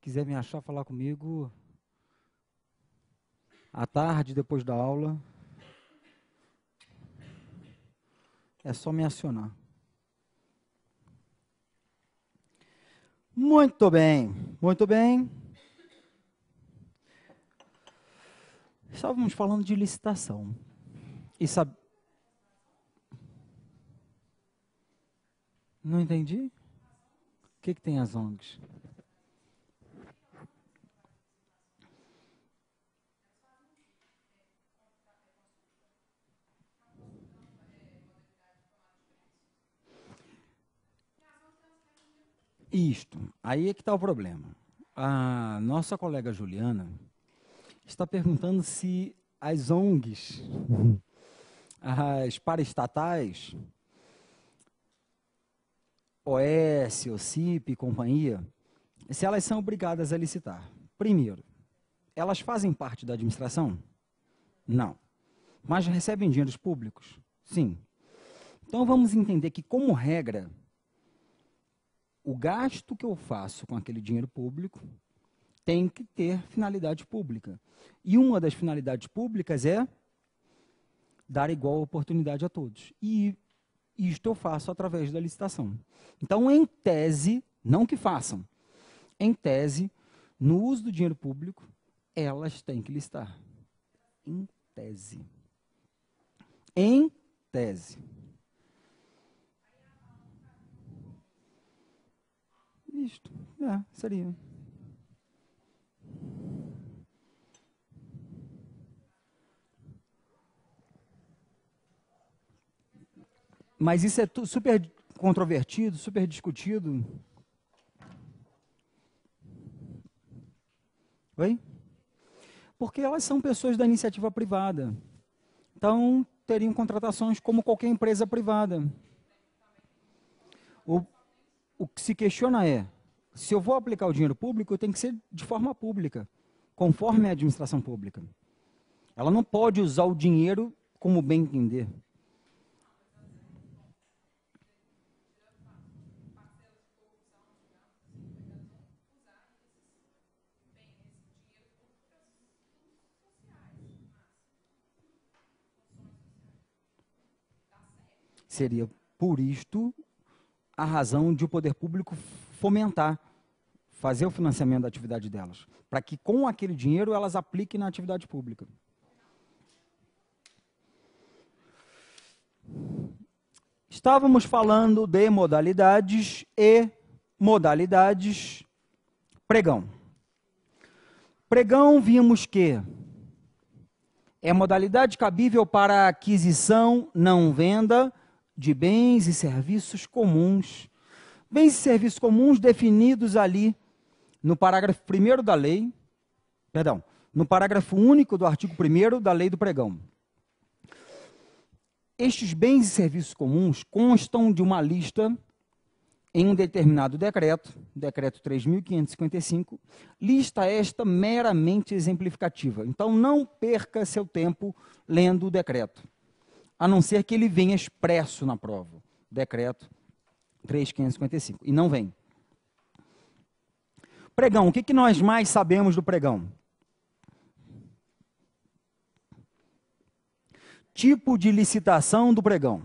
quiser me achar, falar comigo à tarde, depois da aula. É só me acionar. Muito bem, muito bem. Estávamos falando de licitação. E sabe. Não entendi? O que, que tem as ONGs? Isto. Aí é que está o problema. A nossa colega Juliana está perguntando se as ONGs, as paraestatais, OS, OCIP e companhia, se elas são obrigadas a licitar. Primeiro, elas fazem parte da administração? Não. Mas recebem dinheiros públicos? Sim. Então vamos entender que, como regra, o gasto que eu faço com aquele dinheiro público tem que ter finalidade pública. E uma das finalidades públicas é dar igual oportunidade a todos. E isto eu faço através da licitação. Então, em tese, não que façam, em tese, no uso do dinheiro público, elas têm que licitar. Em tese. Em tese. Isto, é, seria. Mas isso é super controvertido, super discutido. Oi? Porque elas são pessoas da iniciativa privada. Então, teriam contratações como qualquer empresa privada. O, o que se questiona é: se eu vou aplicar o dinheiro público, tem que ser de forma pública, conforme a administração pública. Ela não pode usar o dinheiro como bem entender. Seria por isto a razão de o poder público fomentar, fazer o financiamento da atividade delas, para que com aquele dinheiro elas apliquem na atividade pública. Estávamos falando de modalidades e modalidades pregão. Pregão, vimos que é modalidade cabível para aquisição, não venda, de bens e serviços comuns bens e serviços comuns definidos ali no parágrafo 1 da lei, perdão, no parágrafo único do artigo 1 da lei do pregão. Estes bens e serviços comuns constam de uma lista em um determinado decreto, decreto 3555, lista esta meramente exemplificativa. Então não perca seu tempo lendo o decreto, a não ser que ele venha expresso na prova. Decreto 3.555. E não vem. Pregão. O que, que nós mais sabemos do pregão? Tipo de licitação do pregão.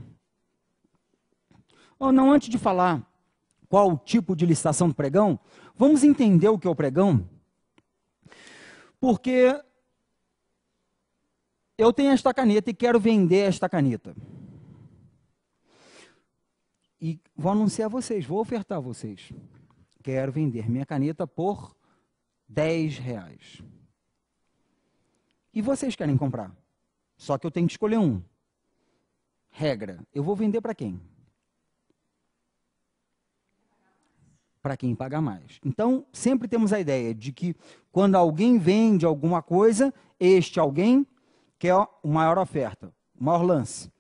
Oh, não, antes de falar qual o tipo de licitação do pregão, vamos entender o que é o pregão. Porque eu tenho esta caneta e quero vender esta caneta. E vou anunciar a vocês, vou ofertar a vocês. Quero vender minha caneta por 10 reais. E vocês querem comprar? Só que eu tenho que escolher um. Regra: eu vou vender para quem? Para quem pagar mais. Então, sempre temos a ideia de que quando alguém vende alguma coisa, este alguém quer o maior oferta, o maior lance.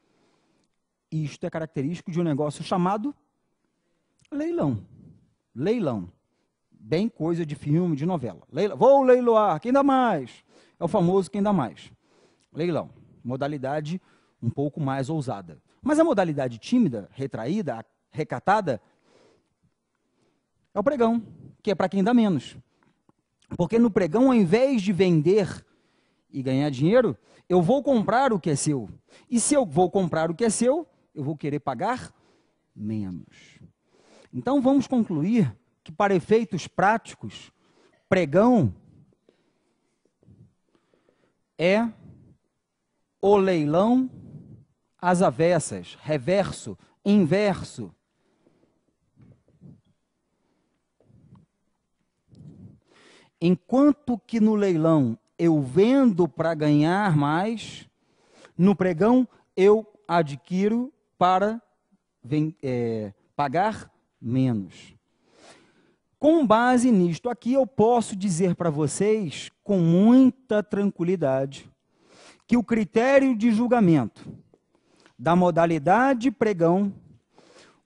Isto é característico de um negócio chamado leilão. Leilão. Bem coisa de filme, de novela. Leilão. Vou leiloar, quem dá mais? É o famoso quem dá mais. Leilão. Modalidade um pouco mais ousada. Mas a modalidade tímida, retraída, recatada, é o pregão, que é para quem dá menos. Porque no pregão, ao invés de vender e ganhar dinheiro, eu vou comprar o que é seu. E se eu vou comprar o que é seu, eu vou querer pagar menos. Então vamos concluir que, para efeitos práticos, pregão é o leilão às avessas, reverso, inverso. Enquanto que no leilão eu vendo para ganhar mais, no pregão eu adquiro para é, pagar menos. Com base nisto aqui, eu posso dizer para vocês com muita tranquilidade que o critério de julgamento da modalidade pregão,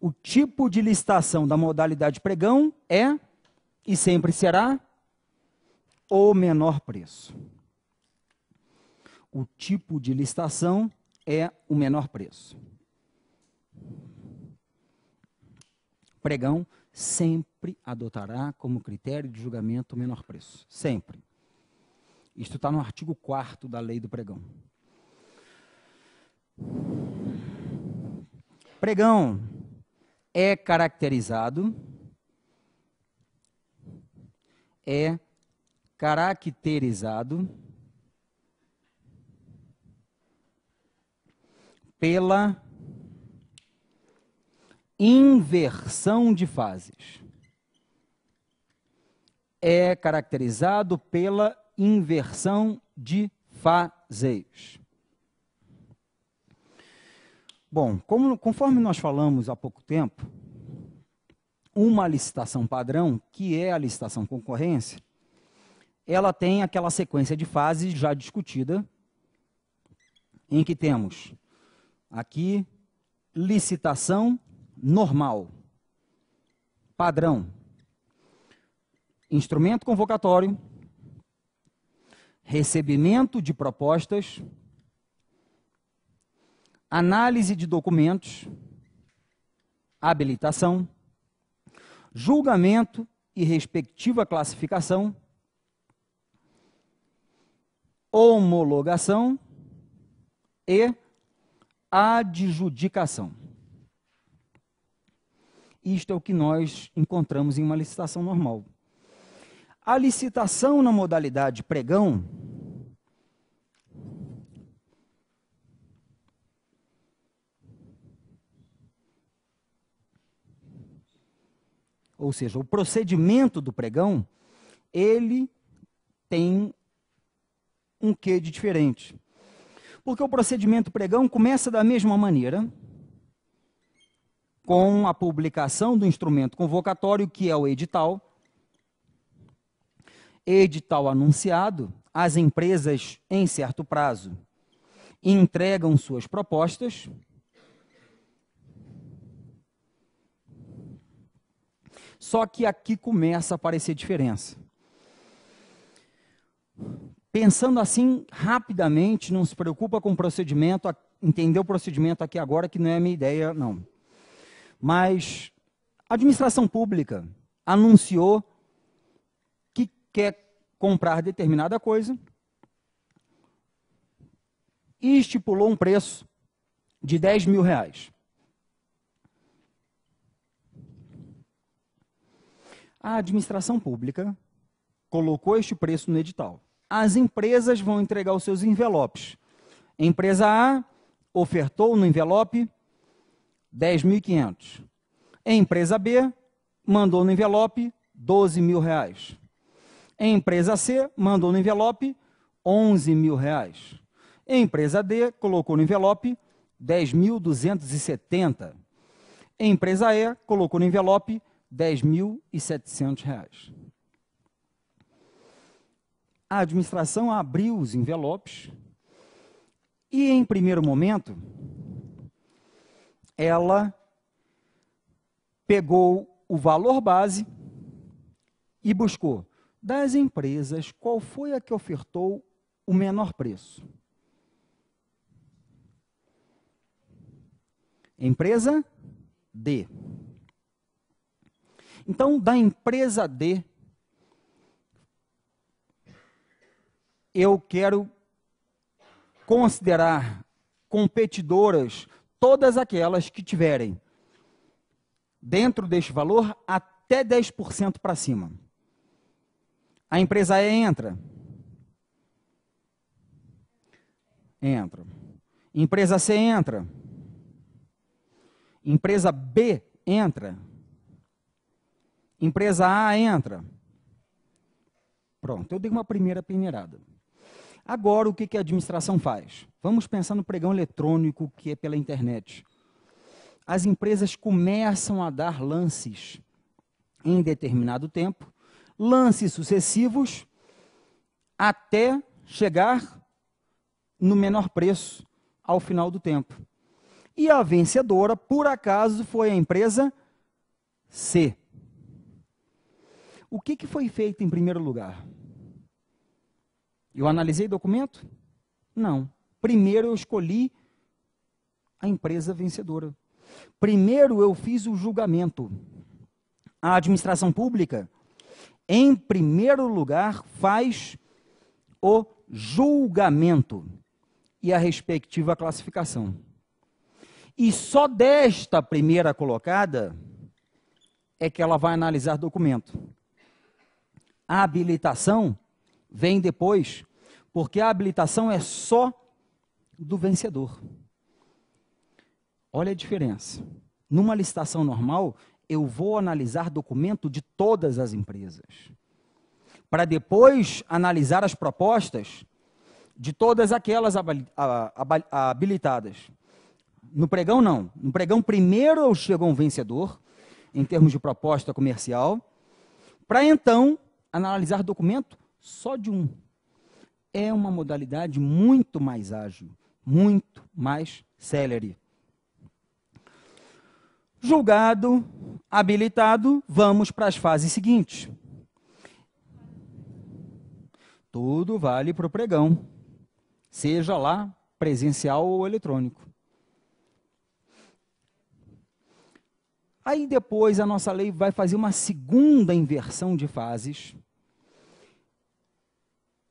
o tipo de licitação da modalidade pregão é e sempre será o menor preço. O tipo de licitação é o menor preço. pregão, sempre adotará como critério de julgamento o menor preço. Sempre. Isto está no artigo 4 da lei do pregão. Pregão é caracterizado, é caracterizado pela inversão de fases. É caracterizado pela inversão de fases. Bom, como, conforme nós falamos há pouco tempo, uma licitação padrão, que é a licitação concorrência, ela tem aquela sequência de fases já discutida, em que temos aqui licitação normal, padrão. Instrumento convocatório, recebimento de propostas, análise de documentos, habilitação, julgamento e respectiva classificação, homologação e adjudicação. Isto é o que nós encontramos em uma licitação normal. A licitação na modalidade pregão ou seja, o procedimento do pregão, ele tem um quê de diferente. Porque o procedimento pregão começa da mesma maneira, com a publicação do instrumento convocatório, que é o edital. Edital anunciado, as empresas, em certo prazo, entregam suas propostas. Só que aqui começa a aparecer diferença. Pensando assim rapidamente, não se preocupa com o procedimento, entender o procedimento aqui agora, que não é minha ideia, não. Mas a administração pública anunciou que quer comprar determinada coisa e estipulou um preço de 10 mil reais. A administração pública colocou este preço no edital. As empresas vão entregar os seus envelopes. Empresa A ofertou no envelope 10.500. Empresa B mandou no envelope 12 mil reais. Empresa C mandou no envelope 11 mil reais. Empresa D colocou no envelope 10.270. Empresa E colocou no envelope 10.700 reais. A administração abriu os envelopes e, em primeiro momento, ela pegou o valor base e buscou das empresas qual foi a que ofertou o menor preço. Empresa D. Então, da empresa D, eu quero considerar competidoras todas aquelas que tiverem dentro deste valor até 10% para cima. A empresa entra. Entra. Empresa C entra. Empresa B entra. Empresa A entra. Pronto, eu dei uma primeira peneirada. Agora, o que a administração faz? Vamos pensar no pregão eletrônico que é pela internet. As empresas começam a dar lances em determinado tempo, lances sucessivos, até chegar no menor preço ao final do tempo. E a vencedora, por acaso, foi a empresa C. O que, que foi feito em primeiro lugar? Eu analisei o documento? Não. Primeiro eu escolhi a empresa vencedora. Primeiro eu fiz o julgamento. A administração pública, em primeiro lugar, faz o julgamento e a respectiva classificação. E só desta primeira colocada é que ela vai analisar documento. A habilitação vem depois, porque a habilitação é só do vencedor. Olha a diferença. Numa licitação normal, eu vou analisar documento de todas as empresas. Para depois analisar as propostas de todas aquelas habilitadas. No pregão, não. No pregão, primeiro eu chego a um vencedor, em termos de proposta comercial, para então analisar documento só de um. É uma modalidade muito mais ágil, muito mais célere. Julgado, habilitado, vamos para as fases seguintes. Tudo vale para o pregão, seja lá presencial ou eletrônico. Aí depois a nossa lei vai fazer uma segunda inversão de fases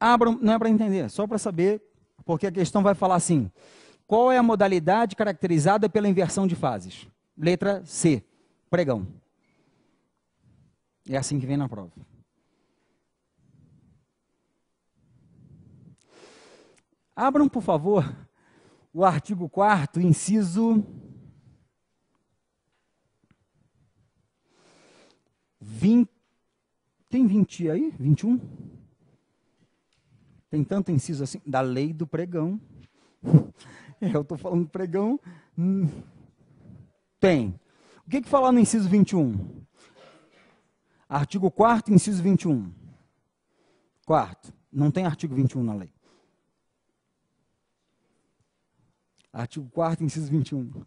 Abram, não é para entender, é só para saber, porque a questão vai falar assim: qual é a modalidade caracterizada pela inversão de fases? Letra C, pregão. É assim que vem na prova. Abram, por favor, o artigo 4, inciso 20. Tem 20 aí? 21? Tem tanto inciso assim, da lei do pregão. É, eu estou falando pregão. Hum. Tem. O que, que falar no inciso 21? Artigo 4, inciso 21. Quarto, não tem artigo 21 na lei. Artigo 4, inciso 21.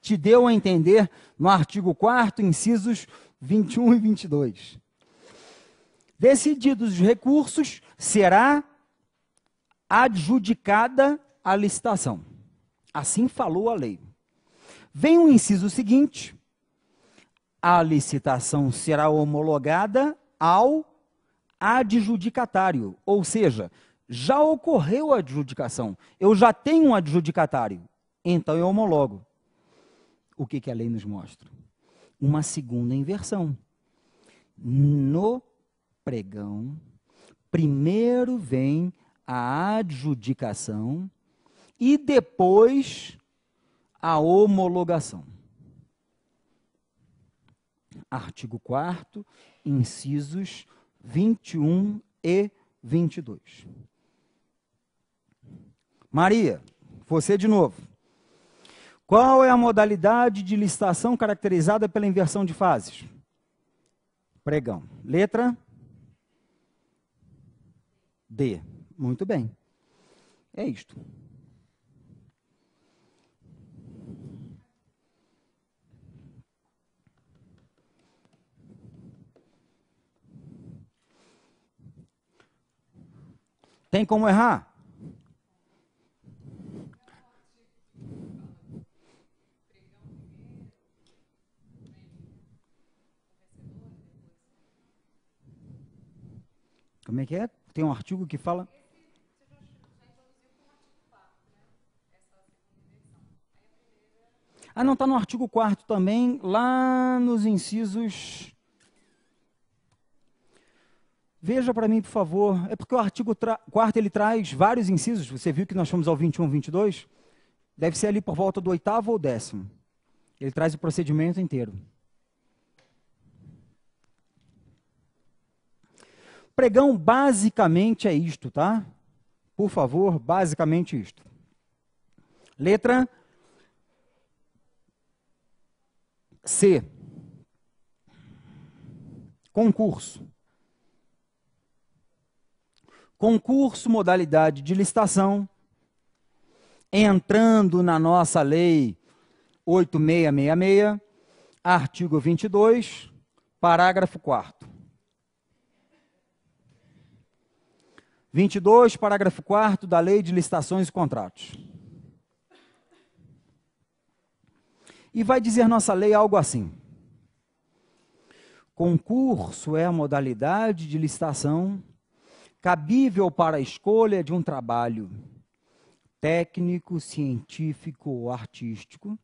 te deu a entender no artigo 4, incisos 21 e 22. Decididos os recursos, será adjudicada a licitação. Assim falou a lei. Vem o inciso seguinte: a licitação será homologada ao adjudicatário, ou seja, já ocorreu a adjudicação, eu já tenho um adjudicatário, então eu homologo o que, que a lei nos mostra? Uma segunda inversão. No pregão, primeiro vem a adjudicação e depois a homologação. Artigo 4, incisos 21 e 22. Maria, você de novo. Qual é a modalidade de licitação caracterizada pela inversão de fases? Pregão. Letra D. Muito bem. É isto. Tem como errar? Como é que é? Tem um artigo que fala. Ah, não, está no artigo 4 também, lá nos incisos. Veja para mim, por favor. É porque o artigo 4 ele traz vários incisos. Você viu que nós fomos ao 21, 22? Deve ser ali por volta do oitavo ou décimo. Ele traz o procedimento inteiro. pregão basicamente é isto, tá? Por favor, basicamente isto. Letra C. Concurso. Concurso, modalidade de licitação, entrando na nossa lei 8666, artigo 22, parágrafo 4 22, parágrafo 4 da Lei de Licitações e Contratos. E vai dizer nossa lei algo assim: Concurso é a modalidade de licitação cabível para a escolha de um trabalho técnico, científico ou artístico,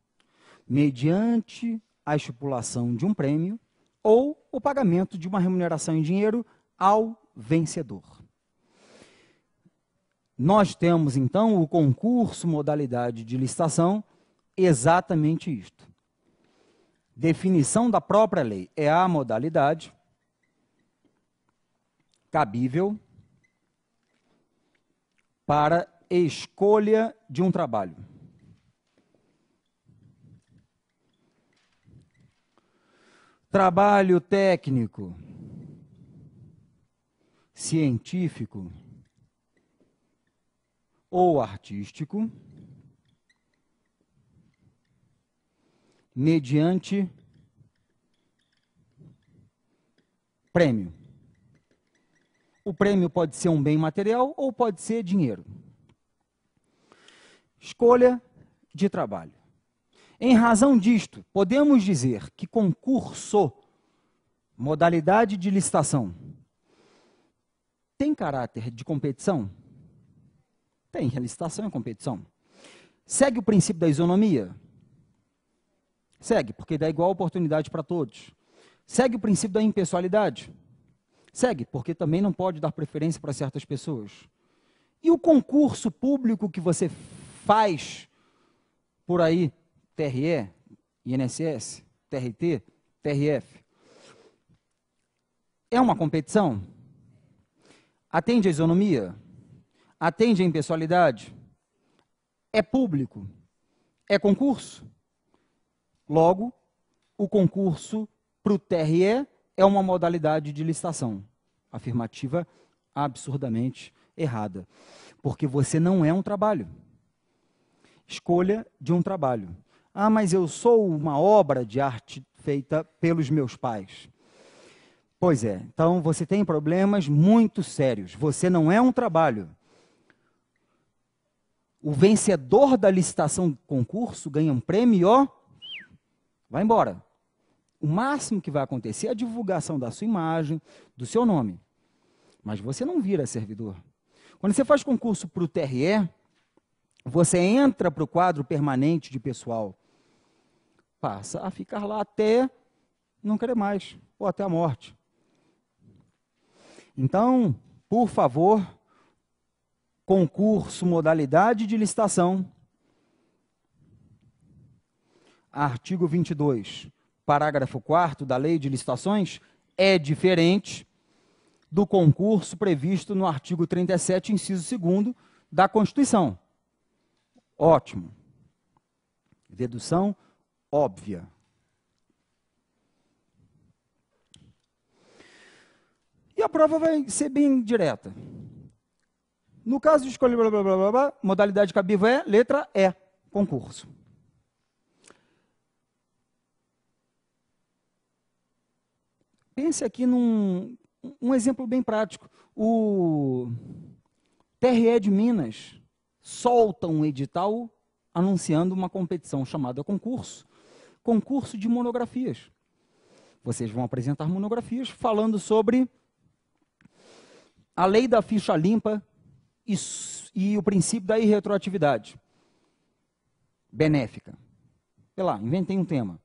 mediante a estipulação de um prêmio ou o pagamento de uma remuneração em dinheiro ao vencedor. Nós temos então o concurso modalidade de licitação exatamente isto. Definição da própria lei é a modalidade cabível para escolha de um trabalho. Trabalho técnico, científico, ou artístico, mediante prêmio. O prêmio pode ser um bem material ou pode ser dinheiro. Escolha de trabalho. Em razão disto, podemos dizer que concurso, modalidade de licitação, tem caráter de competição? Tem, a licitação é competição. Segue o princípio da isonomia? Segue, porque dá igual oportunidade para todos. Segue o princípio da impessoalidade? Segue, porque também não pode dar preferência para certas pessoas. E o concurso público que você faz por aí, TRE, INSS, TRT, TRF, é uma competição? Atende à isonomia? atende em impessoalidade? É público? É concurso? Logo, o concurso para o TRE é uma modalidade de licitação. Afirmativa absurdamente errada. Porque você não é um trabalho. Escolha de um trabalho. Ah, mas eu sou uma obra de arte feita pelos meus pais. Pois é, então você tem problemas muito sérios. Você não é um trabalho. O vencedor da licitação do concurso ganha um prêmio, ó, vai embora. O máximo que vai acontecer é a divulgação da sua imagem, do seu nome. Mas você não vira servidor. Quando você faz concurso para o TRE, você entra para o quadro permanente de pessoal. Passa a ficar lá até não querer mais, ou até a morte. Então, por favor, concurso, modalidade de licitação. Artigo 22, parágrafo 4 da Lei de Licitações é diferente do concurso previsto no artigo 37, inciso 2 da Constituição. Ótimo. Dedução óbvia. E a prova vai ser bem direta. No caso de escolha, blá, blá, blá, blá, blá modalidade cabível é letra E, concurso. Pense aqui num um exemplo bem prático. O TRE de Minas solta um edital anunciando uma competição chamada concurso, concurso de monografias. Vocês vão apresentar monografias falando sobre a lei da ficha limpa e, e o princípio da irretroatividade benéfica. Sei lá, inventei um tema.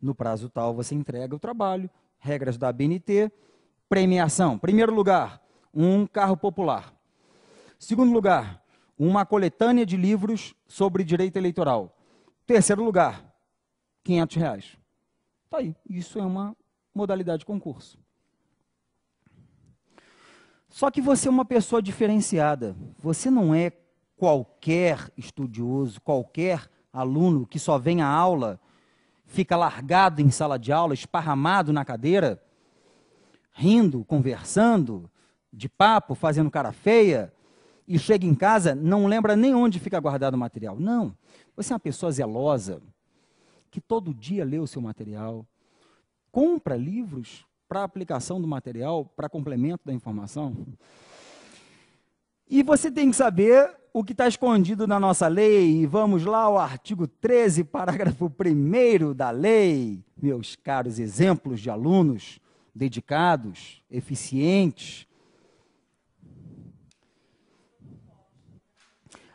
No prazo tal, você entrega o trabalho, regras da BNT, premiação. Primeiro lugar, um carro popular. Segundo lugar, uma coletânea de livros sobre direito eleitoral. Terceiro lugar, 500 reais. Tá aí. Isso é uma modalidade de concurso. Só que você é uma pessoa diferenciada. Você não é qualquer estudioso, qualquer aluno que só vem à aula, fica largado em sala de aula, esparramado na cadeira, rindo, conversando, de papo, fazendo cara feia, e chega em casa, não lembra nem onde fica guardado o material. Não. Você é uma pessoa zelosa, que todo dia lê o seu material, compra livros para aplicação do material, para complemento da informação. E você tem que saber o que está escondido na nossa lei. E vamos lá ao artigo 13, parágrafo 1 da lei. Meus caros exemplos de alunos dedicados, eficientes.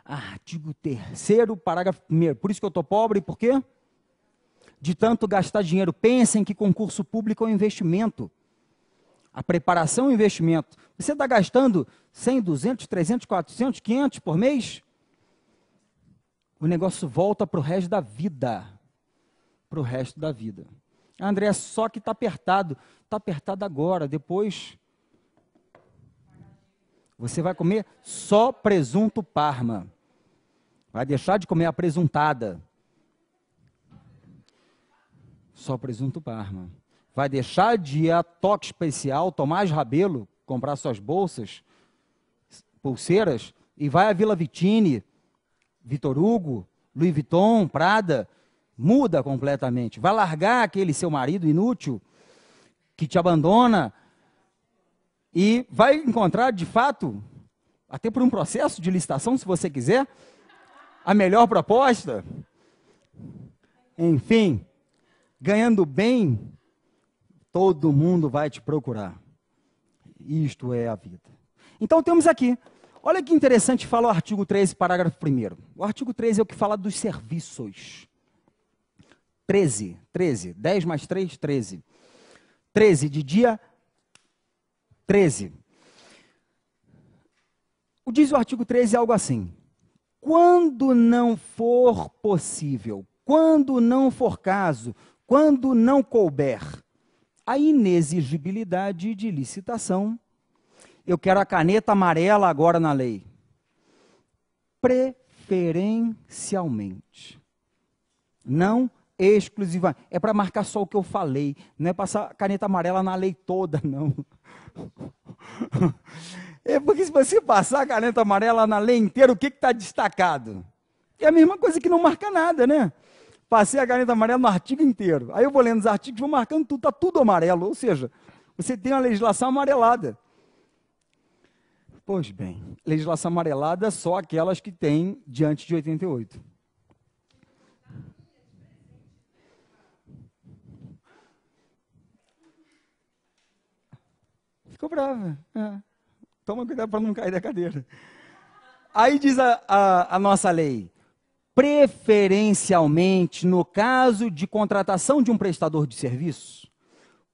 Artigo 3, parágrafo 1. Por isso que eu estou pobre, por quê? de tanto gastar dinheiro. Pensem que concurso público é um investimento. A preparação é um investimento. Você está gastando 100, 200, 300, 400, 500 por mês? O negócio volta para o resto da vida. Para o resto da vida. André, só que está apertado. Está apertado agora, depois. Você vai comer só presunto parma. Vai deixar de comer a presuntada. Só presunto parma. Vai deixar de ir a toque especial, Tomás Rabelo, comprar suas bolsas, pulseiras, e vai a Vila Vitini, Vitor Hugo, Louis Vuitton, Prada. Muda completamente. Vai largar aquele seu marido inútil que te abandona e vai encontrar, de fato, até por um processo de licitação, se você quiser, a melhor proposta. Enfim, ganhando bem, todo mundo vai te procurar. Isto é a vida. Então temos aqui. Olha que interessante fala o artigo 13, parágrafo 1. O artigo 13 é o que fala dos serviços. 13, 13, 10 mais 3, 13. 13 de dia 13. O diz o artigo 13 algo assim: Quando não for possível, quando não for caso, quando não couber a inexigibilidade de licitação, eu quero a caneta amarela agora na lei. Preferencialmente. Não exclusivamente. É para marcar só o que eu falei, não é passar caneta amarela na lei toda, não. É porque se você passar a caneta amarela na lei inteira, o que está destacado? É a mesma coisa que não marca nada, né? Passei a caneta amarela no artigo inteiro. Aí eu vou lendo os artigos, vou marcando tudo, está tudo amarelo. Ou seja, você tem uma legislação amarelada. Pois bem, legislação amarelada é só aquelas que tem diante de 88. Ficou brava. É. Toma cuidado para não cair da cadeira. Aí diz a, a, a nossa lei: preferencialmente no caso de contratação de um prestador de serviço,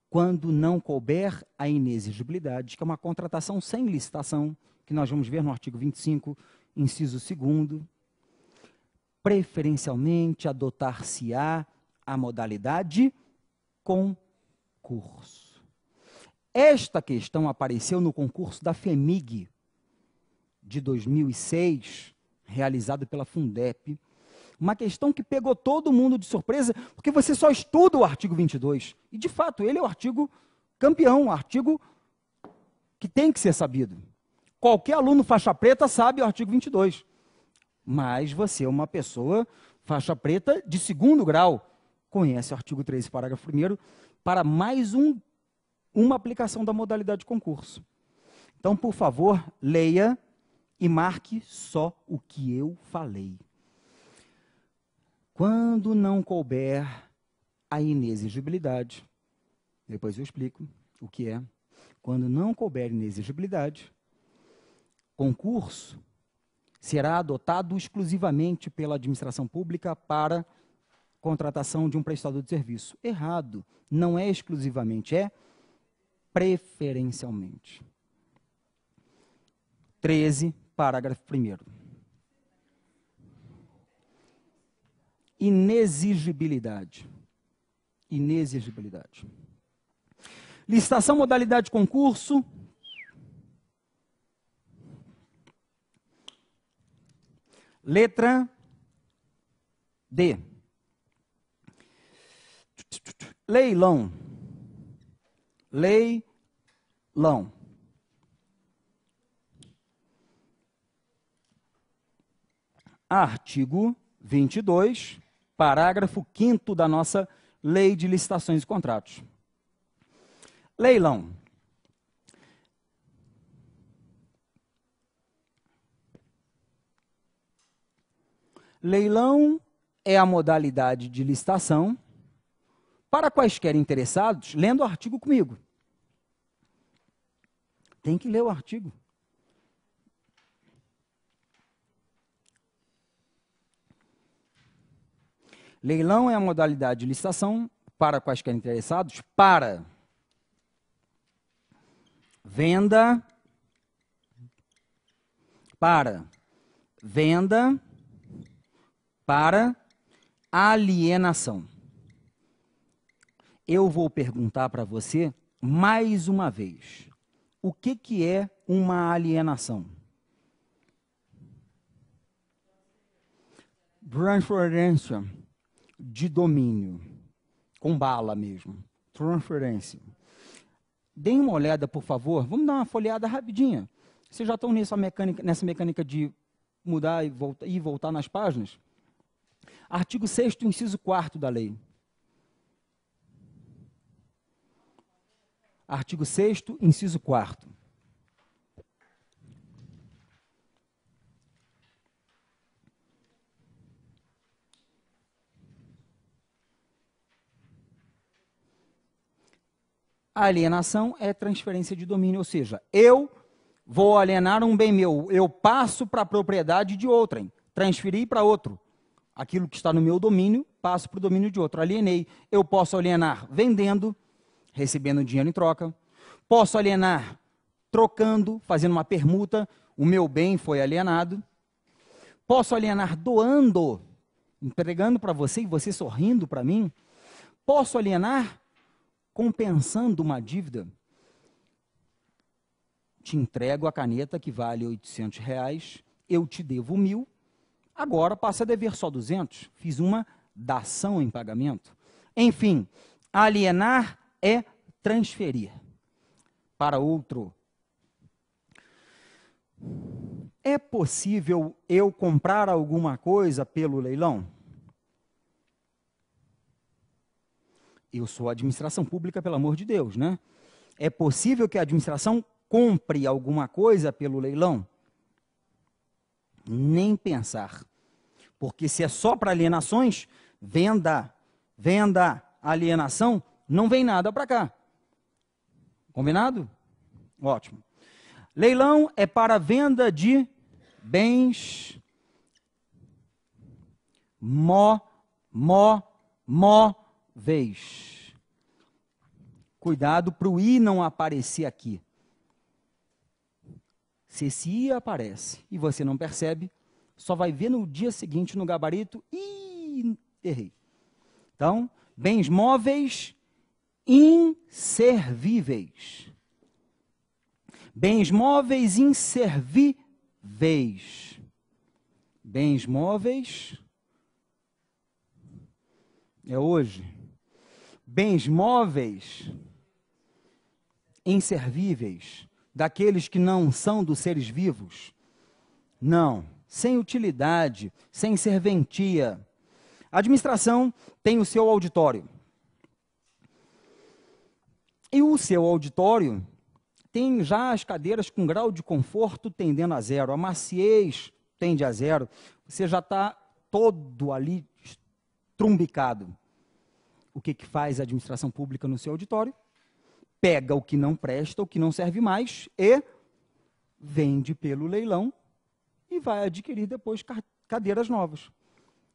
quando não couber a inexigibilidade, que é uma contratação sem licitação, que nós vamos ver no artigo 25, inciso 2 preferencialmente adotar-se-á a modalidade concurso. Esta questão apareceu no concurso da FEMIG de 2006, realizado pela Fundep, uma questão que pegou todo mundo de surpresa, porque você só estuda o artigo 22. E, de fato, ele é o artigo campeão, o artigo que tem que ser sabido. Qualquer aluno faixa preta sabe o artigo 22. Mas você é uma pessoa faixa preta de segundo grau. Conhece o artigo 13, parágrafo 1, para mais um, uma aplicação da modalidade de concurso. Então, por favor, leia e marque só o que eu falei. Quando não couber a inexigibilidade, depois eu explico o que é. Quando não couber inexigibilidade, concurso será adotado exclusivamente pela administração pública para contratação de um prestador de serviço. Errado. Não é exclusivamente, é preferencialmente. 13, parágrafo 1. Inexigibilidade. Inexigibilidade. Licitação, modalidade concurso. Letra D. Leilão. Leilão. Artigo 22 parágrafo 5 da nossa Lei de Licitações e Contratos. Leilão. Leilão é a modalidade de licitação para quaisquer interessados, lendo o artigo comigo. Tem que ler o artigo. Leilão é a modalidade de licitação para quaisquer interessados para venda para venda para alienação. Eu vou perguntar para você mais uma vez. O que que é uma alienação? Branford answer de domínio, com bala mesmo, transferência. Deem uma olhada, por favor, vamos dar uma folheada rapidinha. Vocês já estão nessa mecânica, nessa mecânica de mudar e voltar, e voltar nas páginas? Artigo 6 inciso 4 da lei. Artigo 6 inciso 4 alienação é transferência de domínio, ou seja, eu vou alienar um bem meu, eu passo para a propriedade de outrem, transferi para outro. Aquilo que está no meu domínio, passo para o domínio de outro. Alienei. Eu posso alienar vendendo, recebendo dinheiro em troca. Posso alienar trocando, fazendo uma permuta, o meu bem foi alienado. Posso alienar doando, entregando para você e você sorrindo para mim. Posso alienar compensando uma dívida, te entrego a caneta que vale 800 reais, eu te devo mil, agora passa a dever só 200. Fiz uma dação em pagamento. Enfim, alienar é transferir para outro. É possível eu comprar alguma coisa pelo leilão? eu sou administração pública, pelo amor de Deus, né? É possível que a administração compre alguma coisa pelo leilão? Nem pensar. Porque se é só para alienações, venda, venda, alienação, não vem nada para cá. Combinado? Ótimo. Leilão é para venda de bens mó, mó. mó vez. Cuidado para o I não aparecer aqui. Se esse I aparece e você não percebe, só vai ver no dia seguinte no gabarito e errei. Então, bens móveis inservíveis. Bens móveis inservíveis. Bens móveis é hoje bens móveis, inservíveis, daqueles que não são dos seres vivos? Não, sem utilidade, sem serventia. A administração tem o seu auditório. E o seu auditório tem já as cadeiras com grau de conforto tendendo a zero, a maciez tende a zero, você já está todo ali trumbicado o que, que faz a administração pública no seu auditório? Pega o que não presta, o que não serve mais e vende pelo leilão e vai adquirir depois cadeiras novas.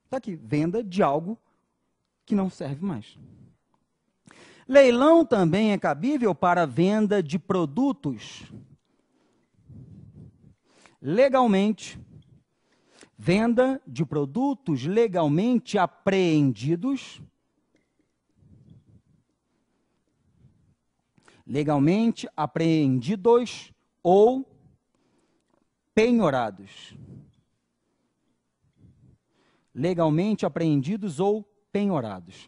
Está aqui, venda de algo que não serve mais. Leilão também é cabível para venda de produtos legalmente, venda de produtos legalmente apreendidos legalmente apreendidos ou penhorados. Legalmente apreendidos ou penhorados.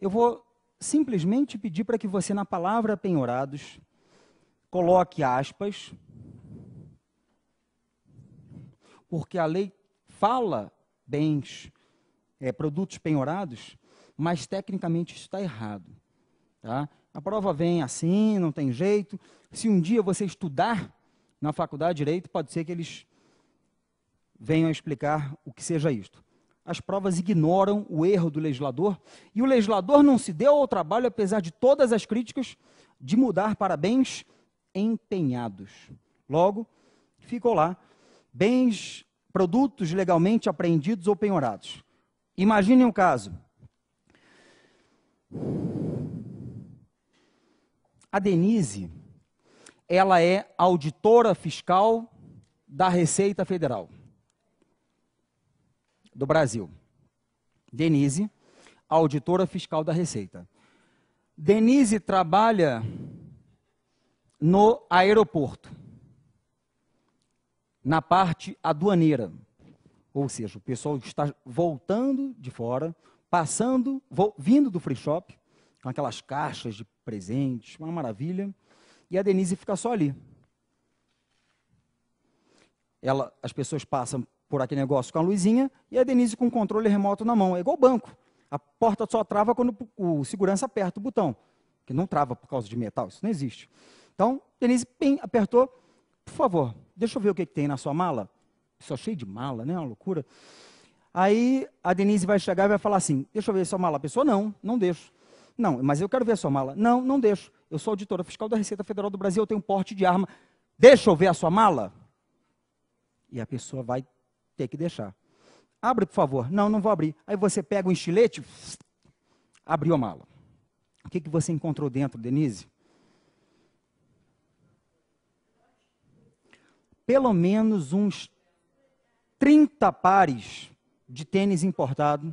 Eu vou simplesmente pedir para que você, na palavra penhorados, coloque aspas, porque a lei fala bens, é, produtos penhorados, mas tecnicamente isso está errado. Tá? A prova vem assim, não tem jeito. Se um dia você estudar na faculdade de direito, pode ser que eles venham explicar o que seja isto. As provas ignoram o erro do legislador e o legislador não se deu ao trabalho, apesar de todas as críticas, de mudar para bens empenhados. Logo, ficou lá bens, produtos legalmente apreendidos ou penhorados. Imagine um caso. A Denise, ela é auditora fiscal da Receita Federal do Brasil. Denise, auditora fiscal da Receita. Denise trabalha no aeroporto, na parte aduaneira. Ou seja, o pessoal está voltando de fora, passando, vindo do free shop, com aquelas caixas de presentes, uma maravilha. E a Denise fica só ali. Ela, as pessoas passam por aquele negócio com a luzinha e a Denise com o controle remoto na mão. É igual banco. A porta só trava quando o segurança aperta o botão. Que não trava por causa de metal, isso não existe. Então, Denise pim, apertou. Por favor, deixa eu ver o que, que tem na sua mala. Só cheio de mala, né? Uma loucura. Aí a Denise vai chegar e vai falar assim: Deixa eu ver sua mala. A pessoa: Não, não deixo. Não, mas eu quero ver a sua mala. Não, não deixo. Eu sou auditora fiscal da Receita Federal do Brasil, eu tenho porte de arma. Deixa eu ver a sua mala. E a pessoa vai ter que deixar. Abre, por favor. Não, não vou abrir. Aí você pega um estilete, abriu a mala. O que, que você encontrou dentro, Denise? Pelo menos uns 30 pares de tênis importado,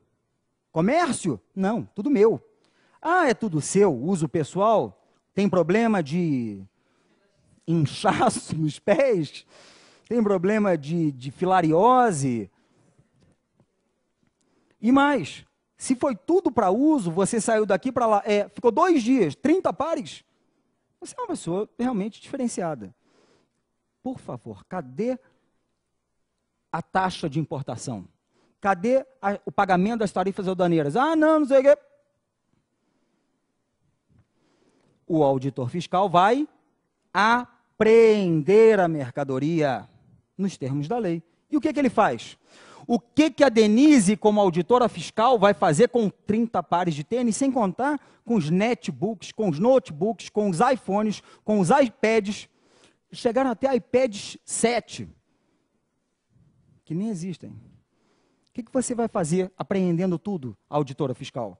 Comércio? Não, tudo meu. Ah, é tudo seu, uso pessoal? Tem problema de inchaço nos pés? Tem problema de, de filariose? E mais, se foi tudo para uso, você saiu daqui para lá, é, ficou dois dias, 30 pares, você é uma pessoa realmente diferenciada. Por favor, cadê a taxa de importação? Cadê a, o pagamento das tarifas aduaneiras? Ah, não, não sei o quê. O auditor fiscal vai apreender a mercadoria nos termos da lei. E o que, que ele faz? O que, que a Denise, como auditora fiscal, vai fazer com 30 pares de tênis, sem contar com os netbooks, com os notebooks, com os iPhones, com os iPads? Chegaram até iPads 7, que nem existem. O que, que você vai fazer apreendendo tudo, auditora fiscal?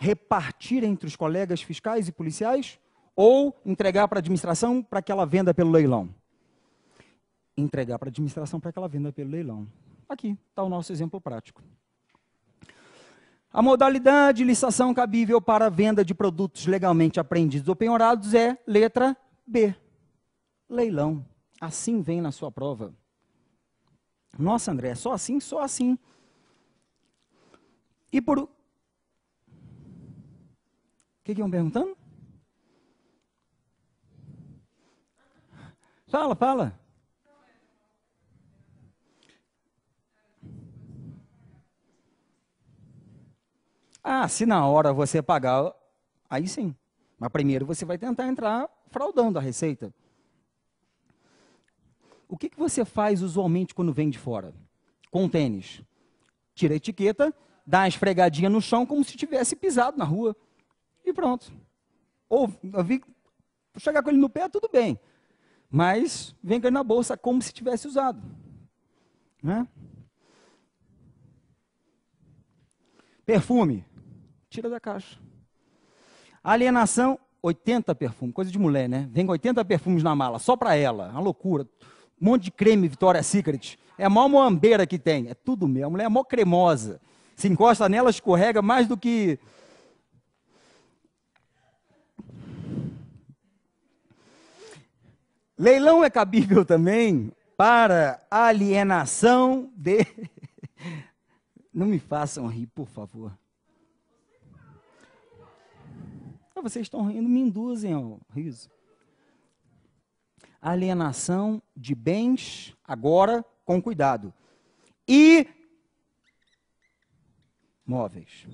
Repartir entre os colegas fiscais e policiais ou entregar para a administração para que ela venda pelo leilão? Entregar para a administração para que ela venda pelo leilão. Aqui está o nosso exemplo prático. A modalidade de licitação cabível para a venda de produtos legalmente apreendidos ou penhorados é letra B. Leilão. Assim vem na sua prova. Nossa, André, é só assim, só assim. E por. O que, que iam perguntando? Fala, fala. Ah, se na hora você pagar, aí sim. Mas primeiro você vai tentar entrar fraudando a receita. O que, que você faz usualmente quando vem de fora? Com tênis. Tira a etiqueta, dá uma esfregadinha no chão como se tivesse pisado na rua. E pronto. Ou eu vi, chegar com ele no pé, tudo bem. Mas vem com ele na bolsa como se tivesse usado. Né? Perfume. Tira da caixa. Alienação, 80 perfumes. Coisa de mulher, né? Vem com 80 perfumes na mala, só para ela. Uma loucura. Um monte de creme Vitória Secret. É a maior moambeira que tem. É tudo mesmo. A mulher é mó cremosa. Se encosta nela, escorrega mais do que. Leilão é cabível também para alienação de. Não me façam rir, por favor. Vocês estão rindo, me induzem ao riso alienação de bens, agora com cuidado, e móveis.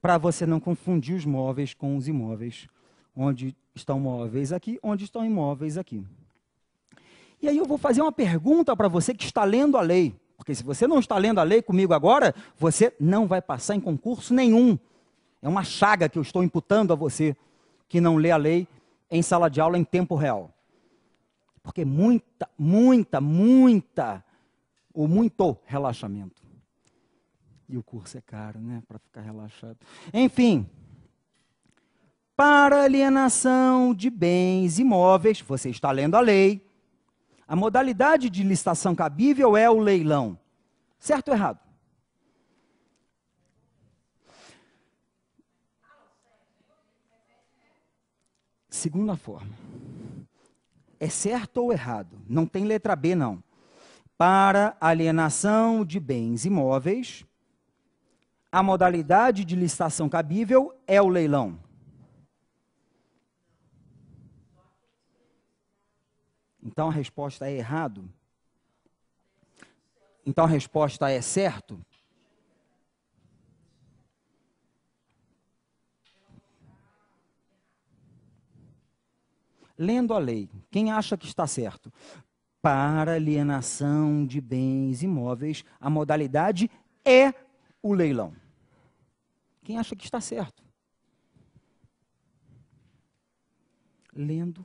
Para você não confundir os móveis com os imóveis, onde estão móveis aqui, onde estão imóveis aqui. E aí eu vou fazer uma pergunta para você que está lendo a lei. Porque se você não está lendo a lei comigo agora, você não vai passar em concurso nenhum. É uma chaga que eu estou imputando a você que não lê a lei em sala de aula em tempo real. Porque muita, muita, muita, ou muito relaxamento. E o curso é caro, né? Para ficar relaxado. Enfim, para alienação de bens imóveis, você está lendo a lei a modalidade de licitação cabível é o leilão. Certo ou errado? Segunda forma. É certo ou errado? Não tem letra B, não. Para alienação de bens imóveis, a modalidade de licitação cabível é o leilão. Então a resposta é errado? Então a resposta é certo? Lendo a lei, quem acha que está certo? Para alienação de bens imóveis, a modalidade é o leilão. Quem acha que está certo? Lendo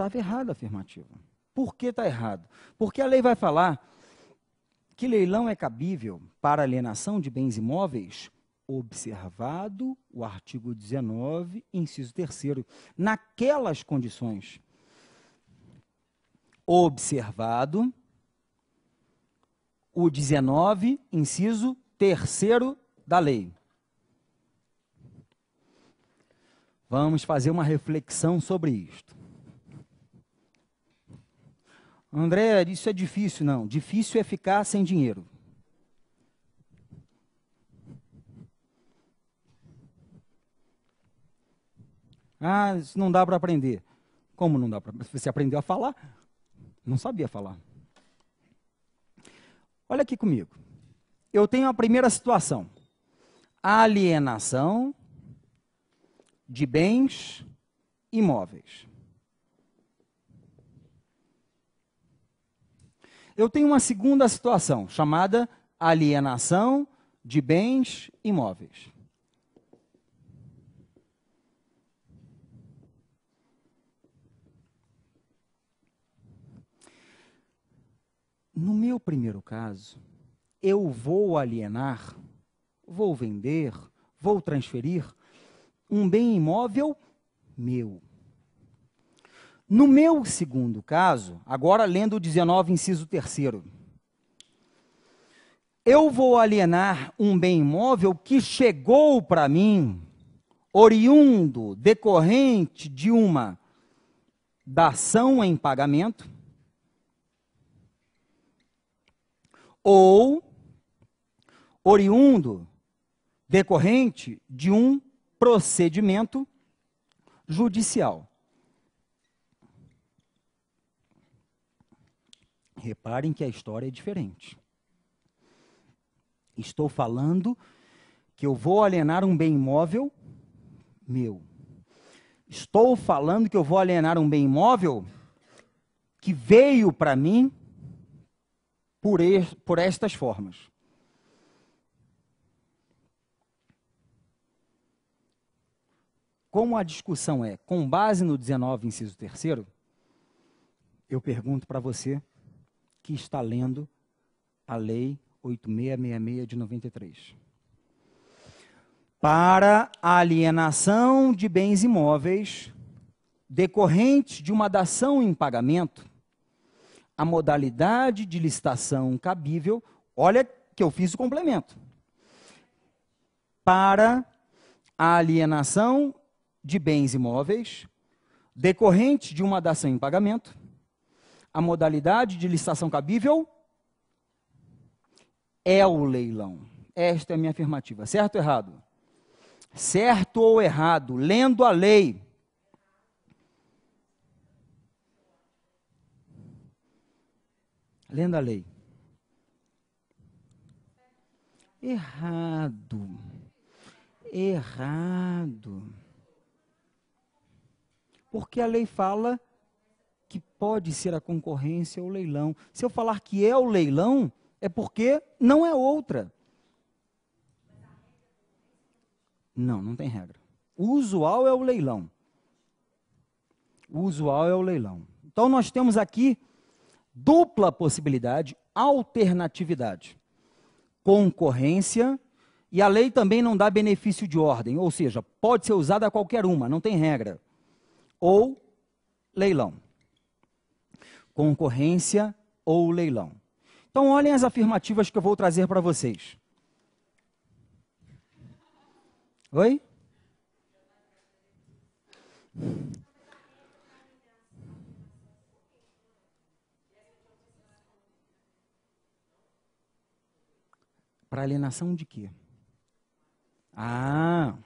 Estava errado a afirmativa. Por que está errado? Porque a lei vai falar que leilão é cabível para alienação de bens imóveis, observado o artigo 19, inciso 3, naquelas condições. Observado o 19, inciso 3 da lei. Vamos fazer uma reflexão sobre isto. André, isso é difícil. Não, difícil é ficar sem dinheiro. Ah, isso não dá para aprender. Como não dá para Você aprendeu a falar? Não sabia falar. Olha aqui comigo. Eu tenho a primeira situação: alienação de bens imóveis. Eu tenho uma segunda situação, chamada alienação de bens imóveis. No meu primeiro caso, eu vou alienar, vou vender, vou transferir um bem imóvel meu. No meu segundo caso, agora lendo o 19, inciso 3 eu vou alienar um bem imóvel que chegou para mim, oriundo, decorrente de uma dação em pagamento, ou oriundo, decorrente de um procedimento judicial. Reparem que a história é diferente. Estou falando que eu vou alienar um bem imóvel meu. Estou falando que eu vou alienar um bem imóvel que veio para mim por, por estas formas. Como a discussão é com base no 19, inciso 3, eu pergunto para você que está lendo a Lei 8666 de 93. Para a alienação de bens imóveis decorrentes de uma dação em pagamento, a modalidade de licitação cabível, olha que eu fiz o complemento. Para a alienação de bens imóveis decorrente de uma dação em pagamento, a modalidade de licitação cabível é o leilão. Esta é a minha afirmativa. Certo ou errado? Certo ou errado? Lendo a lei. Lendo a lei. Errado. Errado. Porque a lei fala pode ser a concorrência ou o leilão. Se eu falar que é o leilão, é porque não é outra. Não, não tem regra. O usual é o leilão. O usual é o leilão. Então nós temos aqui dupla possibilidade, alternatividade. Concorrência e a lei também não dá benefício de ordem, ou seja, pode ser usada qualquer uma, não tem regra. Ou leilão concorrência ou leilão. Então, olhem as afirmativas que eu vou trazer para vocês. Oi? Para alienação de quê? Ah!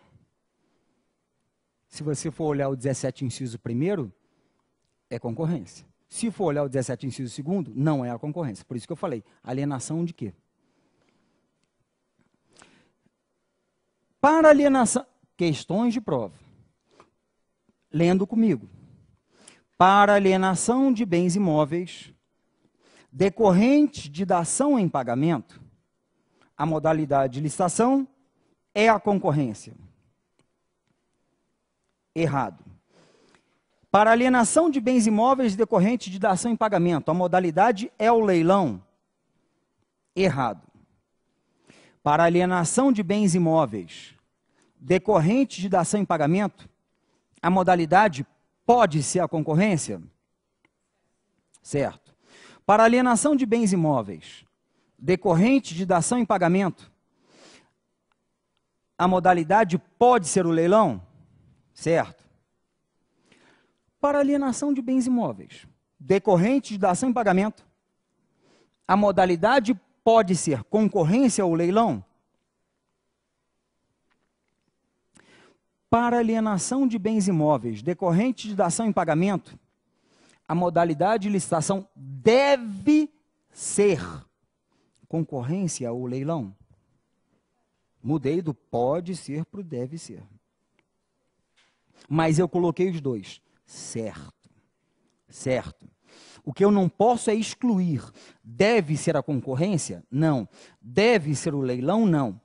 Se você for olhar o 17 inciso primeiro, é concorrência. Se for olhar o 17, inciso segundo, não é a concorrência. Por isso que eu falei, alienação de quê? Para alienação, questões de prova. Lendo comigo. Para alienação de bens imóveis decorrente de dação em pagamento, a modalidade de licitação é a concorrência. Errado. Para alienação de bens imóveis decorrente de dação em pagamento, a modalidade é o leilão. Errado. Para alienação de bens imóveis decorrente de dação em pagamento, a modalidade pode ser a concorrência? Certo. Para alienação de bens imóveis decorrente de dação em pagamento, a modalidade pode ser o leilão? Certo para alienação de bens imóveis decorrentes da ação em pagamento. A modalidade pode ser concorrência ou leilão. Para alienação de bens imóveis decorrentes da ação em pagamento, a modalidade de licitação deve ser concorrência ou leilão. Mudei do pode ser para o deve ser. Mas eu coloquei os dois certo. Certo. O que eu não posso é excluir. Deve ser a concorrência? Não. Deve ser o leilão? Não.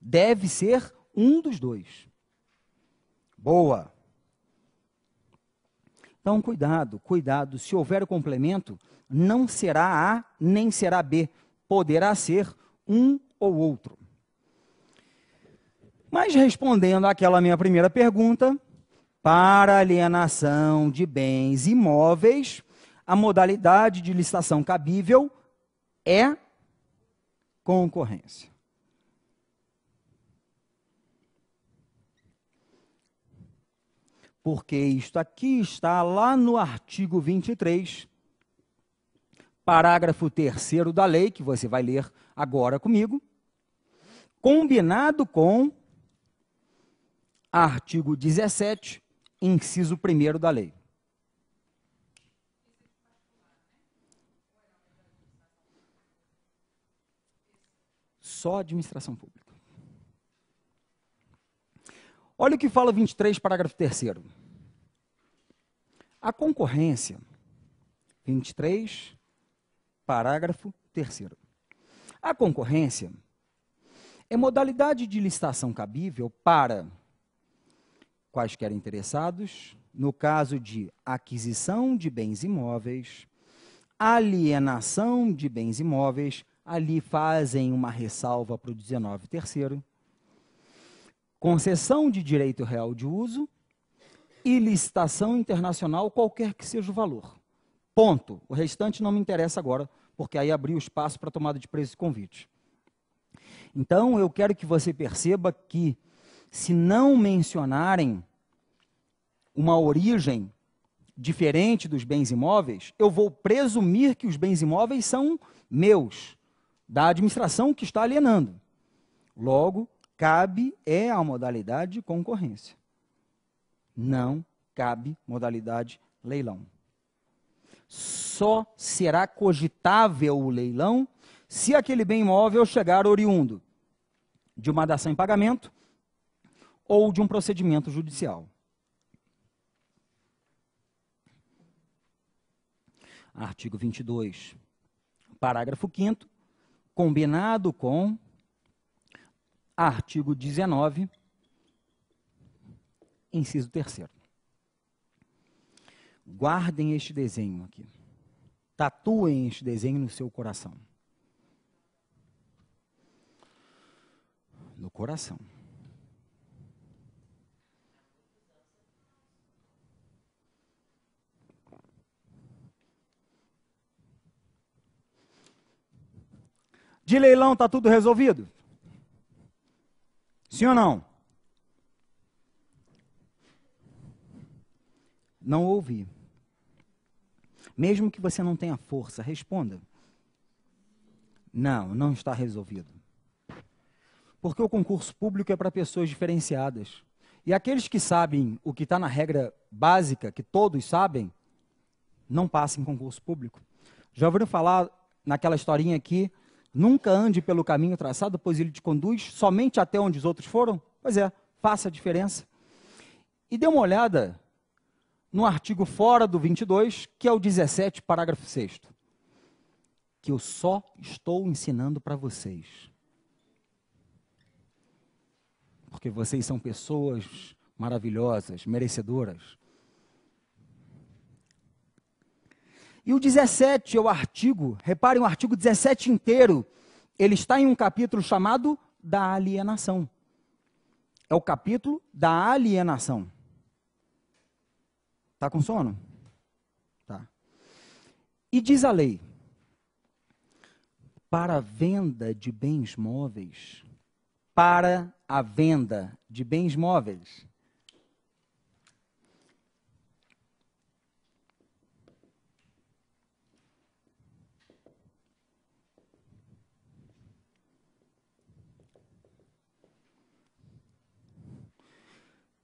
Deve ser um dos dois. Boa. Então, cuidado, cuidado. Se houver o complemento, não será A nem será B. Poderá ser um ou outro. Mas respondendo àquela minha primeira pergunta, para alienação de bens imóveis, a modalidade de licitação cabível é concorrência. Porque isto aqui está lá no artigo 23, parágrafo 3 da lei, que você vai ler agora comigo, combinado com artigo 17, inciso 1 da lei. Só administração pública. Olha o que fala 23, parágrafo 3. A concorrência, 23, parágrafo 3. A concorrência é modalidade de licitação cabível para quaisquer interessados, no caso de aquisição de bens imóveis, alienação de bens imóveis, ali fazem uma ressalva para o 19 terceiro, concessão de direito real de uso e licitação internacional, qualquer que seja o valor. Ponto. O restante não me interessa agora, porque aí abriu espaço para tomada de preço e convite. Então, eu quero que você perceba que se não mencionarem uma origem diferente dos bens imóveis, eu vou presumir que os bens imóveis são meus, da administração que está alienando. Logo, cabe é a modalidade de concorrência. Não cabe modalidade leilão. Só será cogitável o leilão se aquele bem imóvel chegar oriundo de uma dação em pagamento ou de um procedimento judicial. Artigo 22, parágrafo 5 combinado com artigo 19, inciso 3 Guardem este desenho aqui. Tatuem este desenho no seu coração. No coração. de leilão está tudo resolvido? Sim ou não? Não ouvi. Mesmo que você não tenha força, responda. Não, não está resolvido. Porque o concurso público é para pessoas diferenciadas. E aqueles que sabem o que está na regra básica, que todos sabem, não passam em concurso público. Já ouviram falar naquela historinha aqui Nunca ande pelo caminho traçado, pois ele te conduz somente até onde os outros foram? Pois é, faça a diferença. E dê uma olhada no artigo fora do 22, que é o 17, parágrafo 6. Que eu só estou ensinando para vocês. Porque vocês são pessoas maravilhosas, merecedoras. E o 17 é o artigo, reparem, o artigo 17 inteiro, ele está em um capítulo chamado da alienação. É o capítulo da alienação. Está com sono? Tá. E diz a lei: para a venda de bens móveis, para a venda de bens móveis,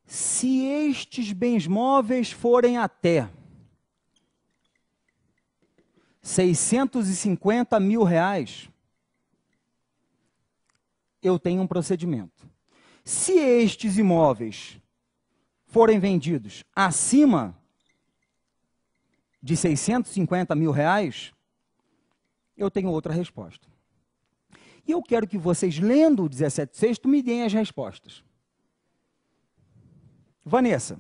se estes bens móveis forem até 650 mil reais, eu tenho um procedimento. Se estes imóveis forem vendidos acima de 650 mil reais, eu tenho outra resposta. E eu quero que vocês, lendo o 17 sexto, me deem as respostas. Vanessa.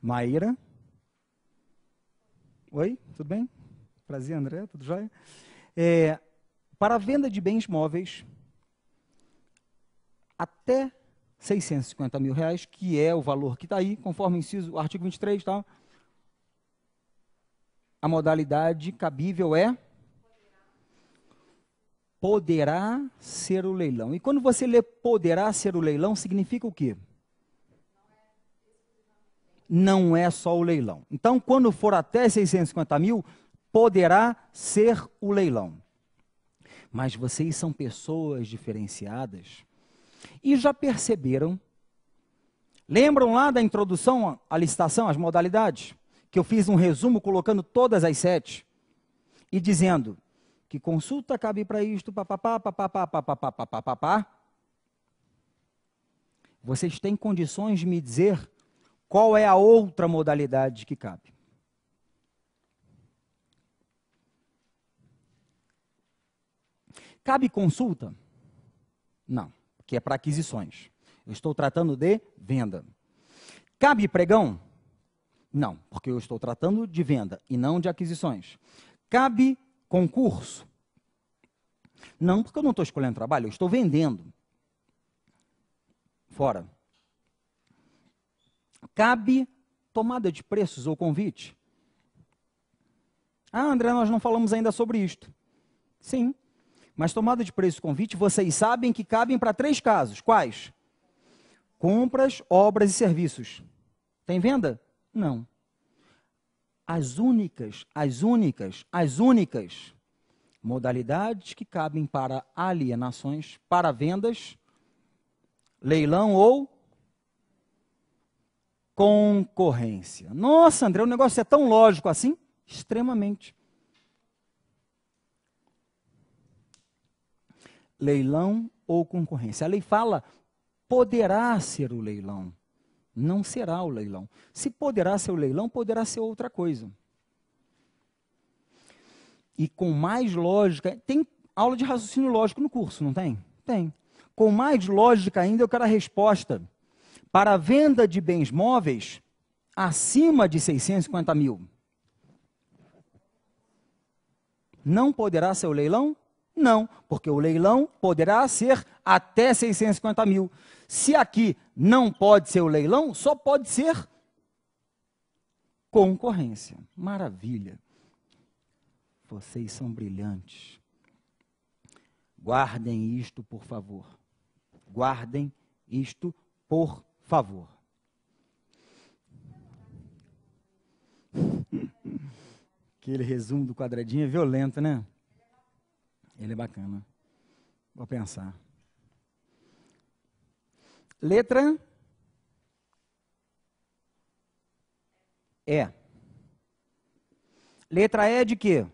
Maíra. Oi, tudo bem? Prazer, André, tudo jóia? É, para a venda de bens móveis, até 650 mil reais, que é o valor que está aí, conforme o inciso, o artigo 23, tá? a modalidade cabível é Poderá ser o leilão. E quando você lê poderá ser o leilão, significa o quê? Não é só o leilão. Então, quando for até 650 mil, poderá ser o leilão. Mas vocês são pessoas diferenciadas e já perceberam. Lembram lá da introdução à licitação, as modalidades? Que eu fiz um resumo colocando todas as sete e dizendo que consulta cabe para isto, papapá, papapá, papapá, papapá, papapá. Vocês têm condições de me dizer qual é a outra modalidade que cabe? Cabe consulta? Não, porque é para aquisições. Eu estou tratando de venda. Cabe pregão? Não, porque eu estou tratando de venda e não de aquisições. Cabe concurso? Não, porque eu não estou escolhendo trabalho, eu estou vendendo. Fora. Cabe tomada de preços ou convite? Ah, André, nós não falamos ainda sobre isto. Sim, mas tomada de preço e convite, vocês sabem que cabem para três casos. Quais? Compras, obras e serviços. Tem venda? Não as únicas, as únicas, as únicas modalidades que cabem para alienações, para vendas, leilão ou concorrência. Nossa, André, o negócio é tão lógico assim? Extremamente. Leilão ou concorrência. A lei fala poderá ser o leilão não será o leilão. Se poderá ser o leilão, poderá ser outra coisa. E com mais lógica, tem aula de raciocínio lógico no curso, não tem? Tem. Com mais lógica ainda, eu quero a resposta. Para a venda de bens móveis acima de 650 mil, não poderá ser o leilão? Não, porque o leilão poderá ser até 650 mil. Se aqui não pode ser o leilão, só pode ser concorrência. Maravilha. Vocês são brilhantes. Guardem isto, por favor. Guardem isto, por favor. Aquele resumo do quadradinho é violento, né? Ele é bacana. Vou pensar. Letra E. Letra E de quê?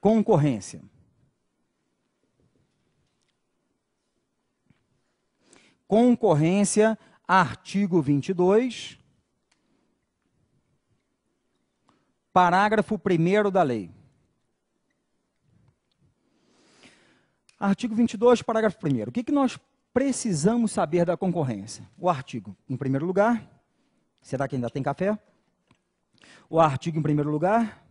Concorrência. Concorrência, artigo 22, parágrafo 1 da lei. Artigo 22, parágrafo 1. O que, que nós precisamos saber da concorrência. O artigo, em primeiro lugar. Será que ainda tem café? O artigo, em primeiro lugar.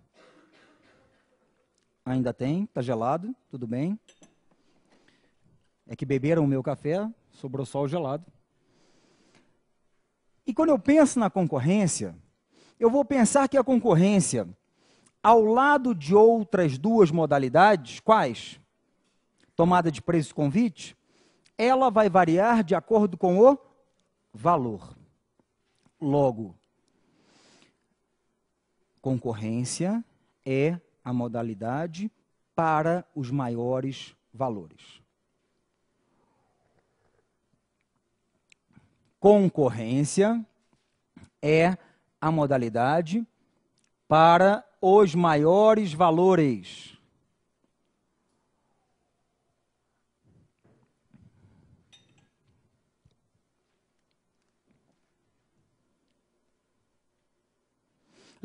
Ainda tem, está gelado, tudo bem. É que beberam o meu café, sobrou só o gelado. E quando eu penso na concorrência, eu vou pensar que a concorrência, ao lado de outras duas modalidades, quais? Tomada de preço e convite, ela vai variar de acordo com o valor. Logo, concorrência é a modalidade para os maiores valores. Concorrência é a modalidade para os maiores valores.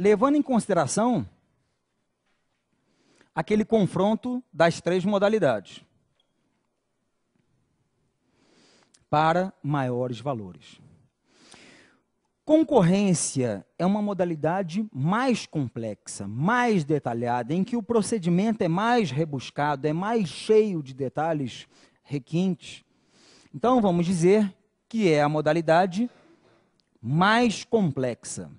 levando em consideração aquele confronto das três modalidades para maiores valores. Concorrência é uma modalidade mais complexa, mais detalhada, em que o procedimento é mais rebuscado, é mais cheio de detalhes requintes. Então, vamos dizer que é a modalidade mais complexa.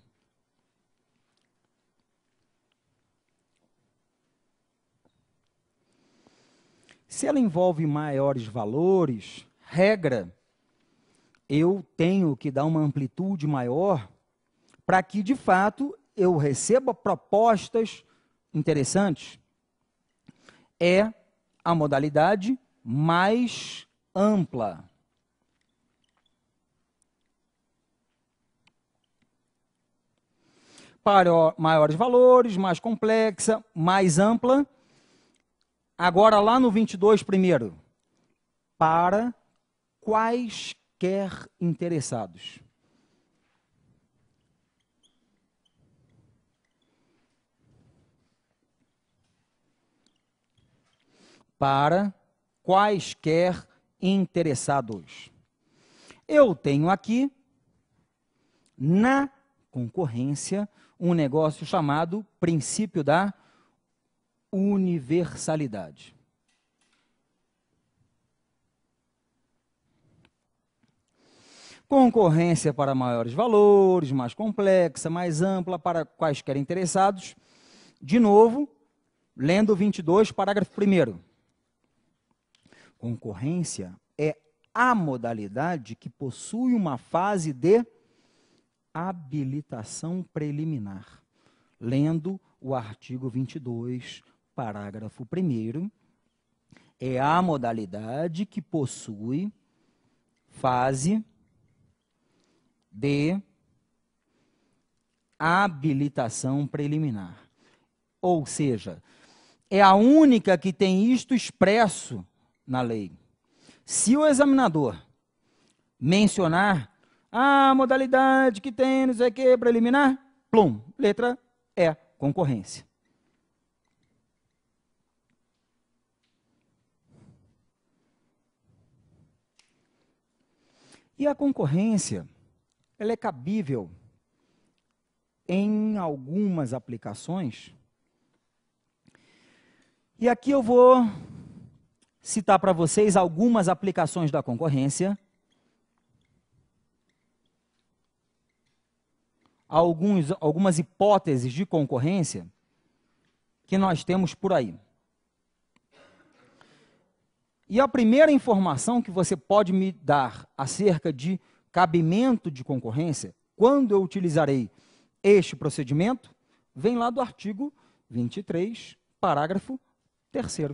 Se ela envolve maiores valores, regra, eu tenho que dar uma amplitude maior para que, de fato, eu receba propostas interessantes. É a modalidade mais ampla. Para maiores valores, mais complexa, mais ampla, Agora, lá no 22, primeiro. Para quaisquer interessados. Para quaisquer interessados. Eu tenho aqui, na concorrência, um negócio chamado princípio da universalidade. Concorrência para maiores valores, mais complexa, mais ampla para quaisquer interessados. De novo, lendo 22, parágrafo 1. Concorrência é a modalidade que possui uma fase de habilitação preliminar. Lendo o artigo 22, parágrafo 1, é a modalidade que possui fase de habilitação preliminar. Ou seja, é a única que tem isto expresso na lei. Se o examinador mencionar a ah, modalidade que tem, não sei o que, preliminar, plum, letra E, concorrência. E a concorrência, ela é cabível em algumas aplicações. E aqui eu vou citar para vocês algumas aplicações da concorrência. Alguns, algumas hipóteses de concorrência que nós temos por aí. E a primeira informação que você pode me dar acerca de cabimento de concorrência, quando eu utilizarei este procedimento, vem lá do artigo 23, parágrafo 3.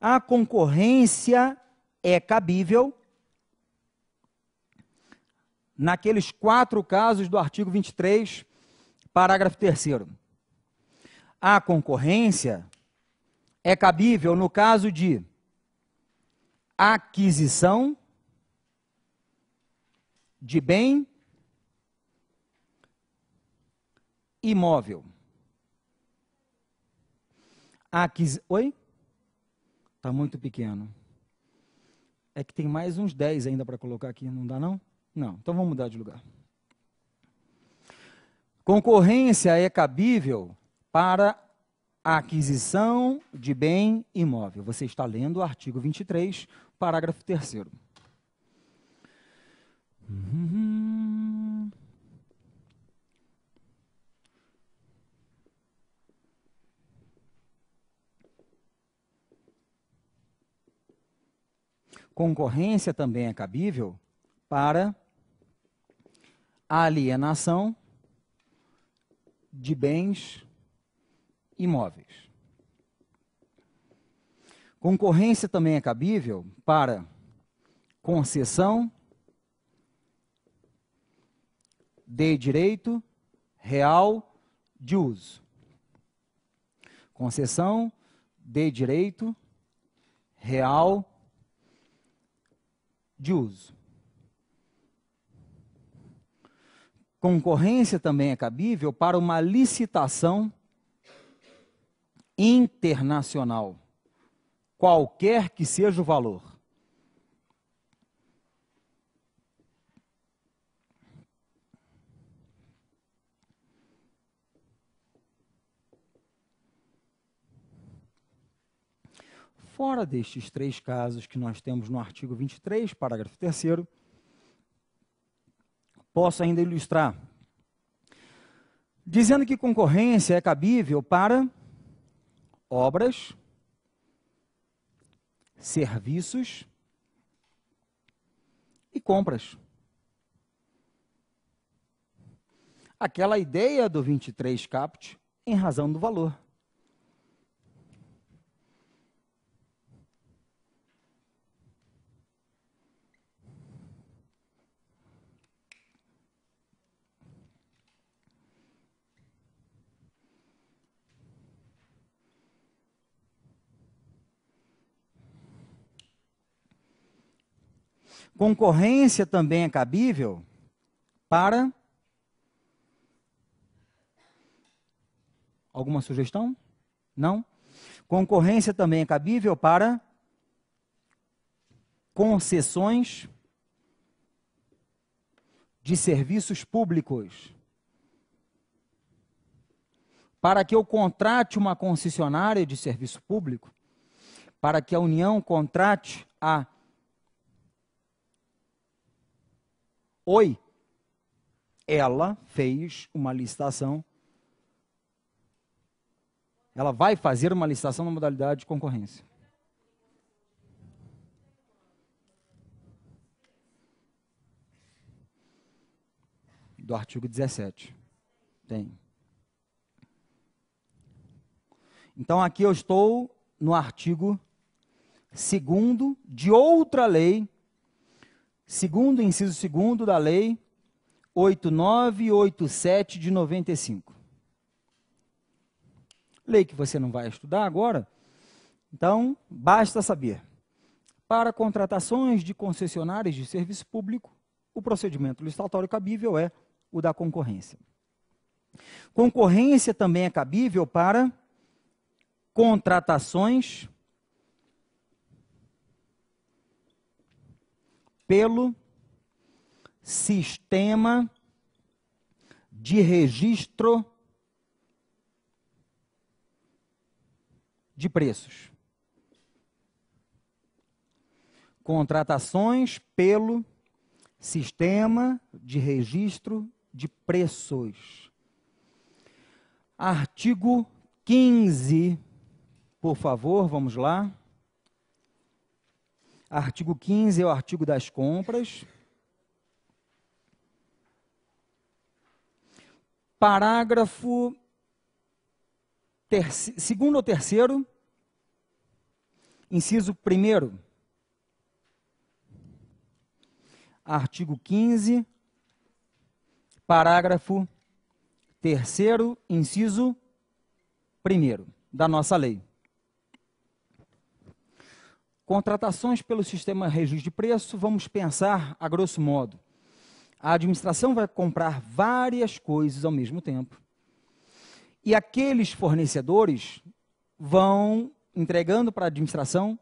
A concorrência é cabível naqueles quatro casos do artigo 23, parágrafo 3. A concorrência é cabível no caso de aquisição de bem imóvel. Aquis... Oi? Está muito pequeno. É que tem mais uns 10 ainda para colocar aqui, não dá não? Não, então vamos mudar de lugar. Concorrência é cabível para a aquisição de bem imóvel. Você está lendo o artigo 23, parágrafo 3. Uhum. Concorrência também é cabível para alienação de bens imóveis. Concorrência também é cabível para concessão de direito real de uso. Concessão de direito real de uso. Concorrência também é cabível para uma licitação internacional, qualquer que seja o valor. Fora destes três casos que nós temos no artigo 23, parágrafo 3, posso ainda ilustrar dizendo que concorrência é cabível para obras, serviços e compras. Aquela ideia do 23 caput em razão do valor. Concorrência também é cabível para. Alguma sugestão? Não? Concorrência também é cabível para concessões de serviços públicos. Para que eu contrate uma concessionária de serviço público, para que a União contrate a Oi. Ela fez uma licitação. Ela vai fazer uma licitação na modalidade de concorrência. Do artigo 17. Tem. Então aqui eu estou no artigo 2 de outra lei segundo inciso segundo da lei 8987 de 95. Lei que você não vai estudar agora, então basta saber. Para contratações de concessionárias de serviço público, o procedimento licitatório cabível é o da concorrência. Concorrência também é cabível para contratações pelo sistema de registro de preços. Contratações pelo sistema de registro de preços. Artigo 15. Por favor, vamos lá. Artigo 15 é o artigo das compras. Parágrafo segundo ou terceiro, inciso primeiro. Artigo 15, parágrafo terceiro, inciso primeiro da nossa lei. Contratações pelo sistema reajuste de preço, vamos pensar a grosso modo. A administração vai comprar várias coisas ao mesmo tempo. E aqueles fornecedores vão entregando para a administração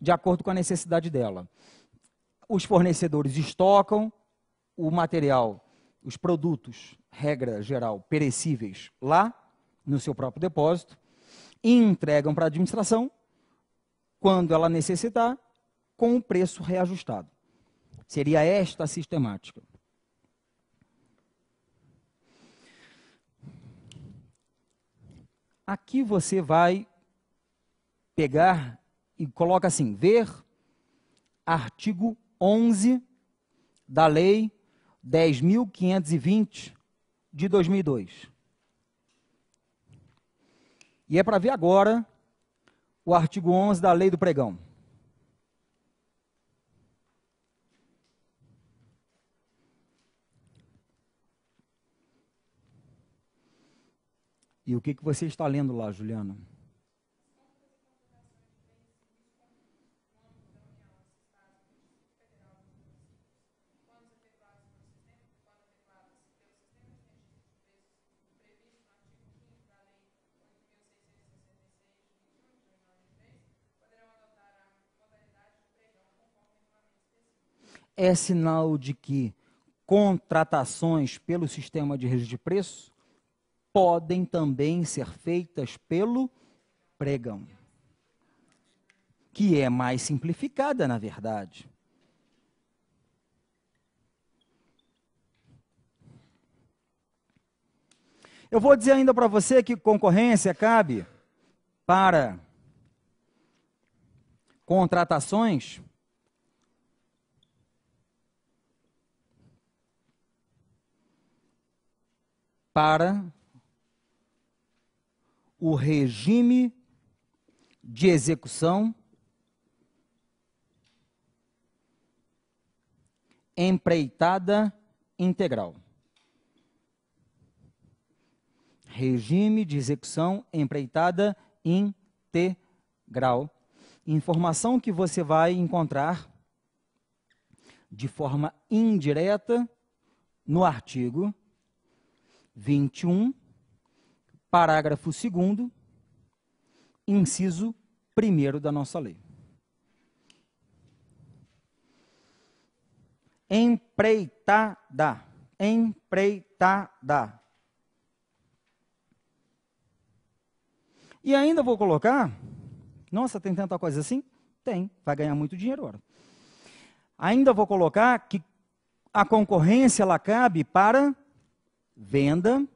de acordo com a necessidade dela. Os fornecedores estocam o material, os produtos, regra geral, perecíveis, lá no seu próprio depósito e entregam para a administração quando ela necessitar, com o preço reajustado. Seria esta a sistemática. Aqui você vai pegar e coloca assim: ver artigo 11 da Lei 10.520 de 2002. E é para ver agora o artigo 11 da Lei do Pregão. E o que, que você está lendo lá, Juliana? é sinal de que contratações pelo sistema de rede de preço podem também ser feitas pelo pregão, que é mais simplificada, na verdade. Eu vou dizer ainda para você que concorrência cabe para contratações para o regime de execução empreitada integral. Regime de execução empreitada integral. Informação que você vai encontrar de forma indireta no artigo 21, parágrafo 2, inciso 1 da nossa lei. Empreitada. Empreitada. E ainda vou colocar. Nossa, tem tanta coisa assim? Tem. Vai ganhar muito dinheiro agora. Ainda vou colocar que a concorrência ela cabe para venda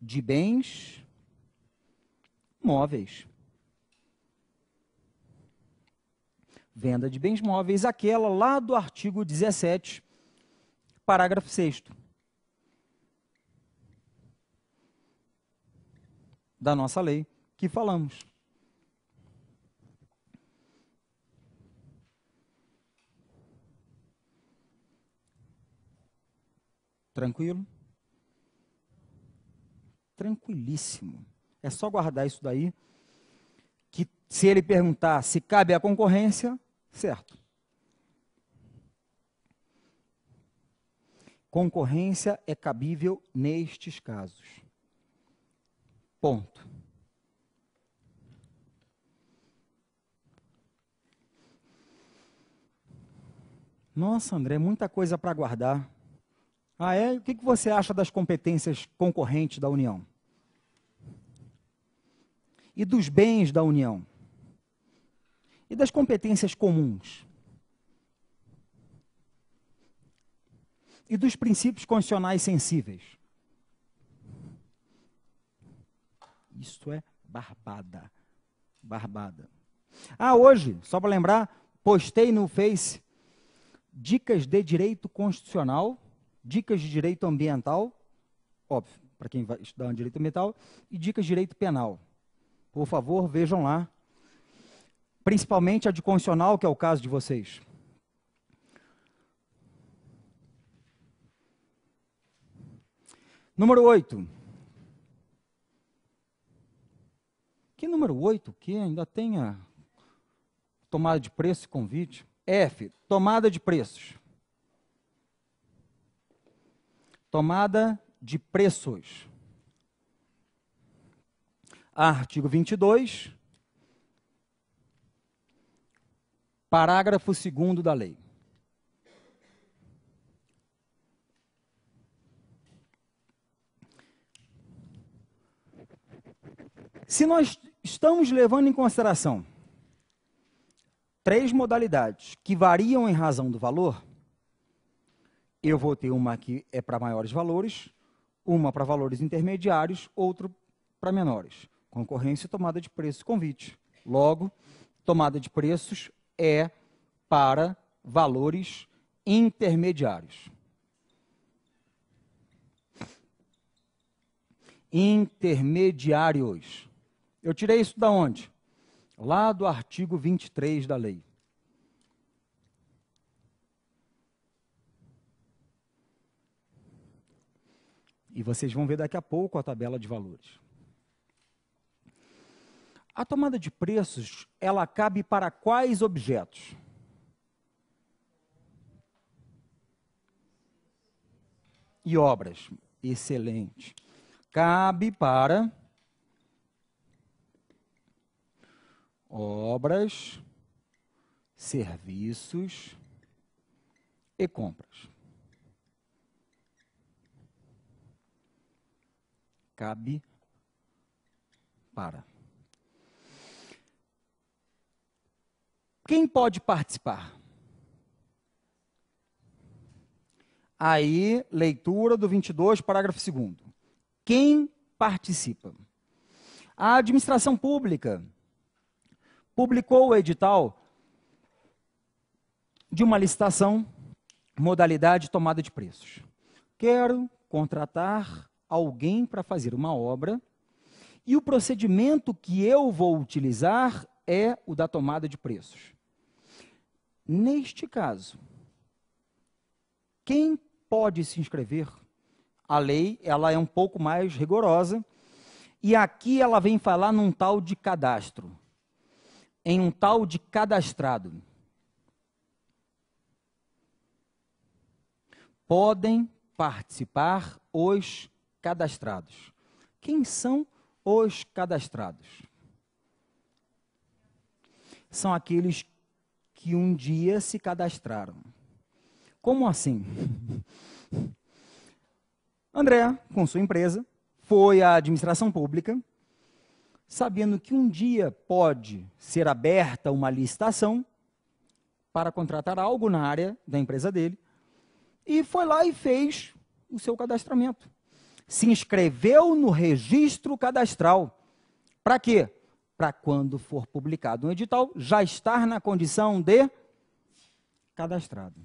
de bens móveis. Venda de bens móveis, aquela lá do artigo 17, parágrafo 6 da nossa lei que falamos. Tranquilo? Tranquilíssimo. É só guardar isso daí. Que se ele perguntar se cabe à concorrência, certo. Concorrência é cabível nestes casos. Ponto. Nossa, André, é muita coisa para guardar. Ah, é? O que, que você acha das competências concorrentes da União? E dos bens da União? E das competências comuns? E dos princípios constitucionais sensíveis? Isso é barbada. Barbada. Ah, hoje, só para lembrar, postei no Face dicas de direito constitucional Dicas de direito ambiental, óbvio, para quem vai estudar direito ambiental, e dicas de direito penal. Por favor, vejam lá. Principalmente a de constitucional, que é o caso de vocês. Número 8. Que número 8 que ainda tem a tomada de preço e convite? F, tomada de preços. Tomada de preços. Artigo 22, parágrafo 2 da lei. Se nós estamos levando em consideração três modalidades que variam em razão do valor, eu vou ter uma que é para maiores valores, uma para valores intermediários, outro para menores. Concorrência tomada de preço convite. Logo, tomada de preços é para valores intermediários. Intermediários. Eu tirei isso da onde? Lá do artigo 23 da lei. E vocês vão ver daqui a pouco a tabela de valores. A tomada de preços, ela cabe para quais objetos? E obras. Excelente. Cabe para obras, serviços e compras. cabe para. Quem pode participar? Aí, leitura do 22, parágrafo 2. Quem participa? A administração pública publicou o edital de uma licitação, modalidade tomada de preços. Quero contratar alguém para fazer uma obra, e o procedimento que eu vou utilizar é o da tomada de preços. Neste caso, quem pode se inscrever? A lei, ela é um pouco mais rigorosa, e aqui ela vem falar num tal de cadastro, em um tal de cadastrado. Podem participar os cadastrados. Quem são os cadastrados? São aqueles que um dia se cadastraram. Como assim? André, com sua empresa, foi à administração pública, sabendo que um dia pode ser aberta uma licitação para contratar algo na área da empresa dele, e foi lá e fez o seu cadastramento se inscreveu no registro cadastral. Para quê? Para quando for publicado um edital, já estar na condição de cadastrado.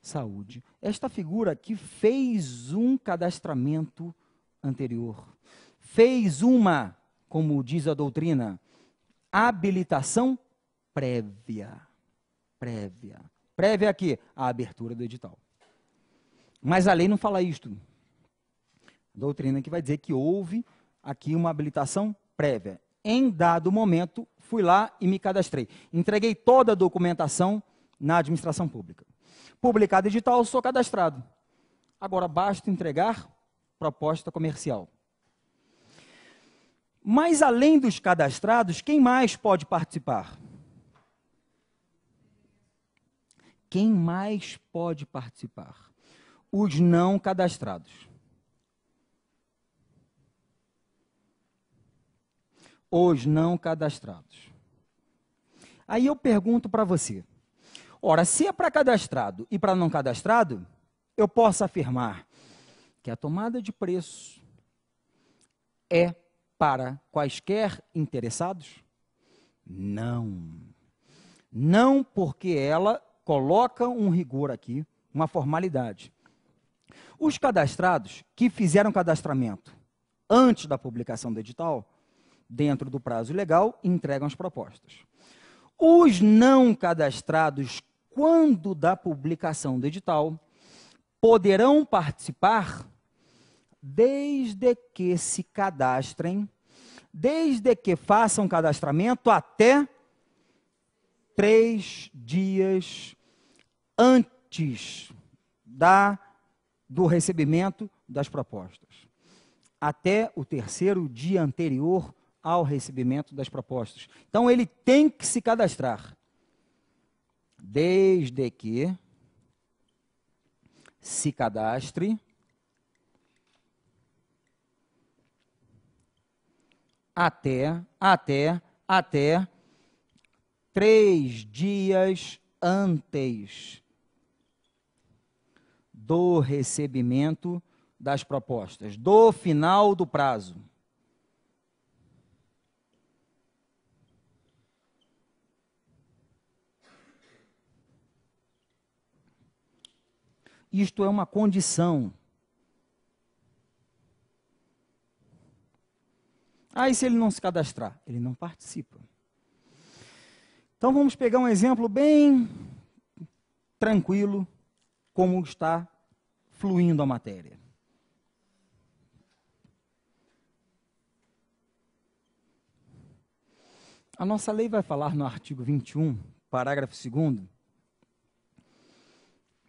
Saúde. Esta figura que fez um cadastramento anterior, fez uma, como diz a doutrina, habilitação prévia. Prévia. Prévia aqui, a abertura do edital. Mas a lei não fala isto doutrina que vai dizer que houve aqui uma habilitação prévia. Em dado momento, fui lá e me cadastrei. Entreguei toda a documentação na administração pública. Publicado edital sou cadastrado. Agora basta entregar proposta comercial. Mas além dos cadastrados, quem mais pode participar? Quem mais pode participar? Os não cadastrados. os não cadastrados. Aí eu pergunto para você: ora, se é para cadastrado e para não cadastrado, eu posso afirmar que a tomada de preço é para quaisquer interessados? Não. Não porque ela coloca um rigor aqui, uma formalidade. Os cadastrados que fizeram cadastramento antes da publicação do edital dentro do prazo legal, entregam as propostas. Os não cadastrados, quando da publicação do edital, poderão participar desde que se cadastrem, desde que façam cadastramento até três dias antes da, do recebimento das propostas. Até o terceiro dia anterior ao recebimento das propostas. Então ele tem que se cadastrar, desde que se cadastre até até até três dias antes do recebimento das propostas, do final do prazo. Isto é uma condição. Aí, ah, e se ele não se cadastrar? Ele não participa. Então, vamos pegar um exemplo bem tranquilo, como está fluindo a matéria. A nossa lei vai falar no artigo 21, parágrafo 2,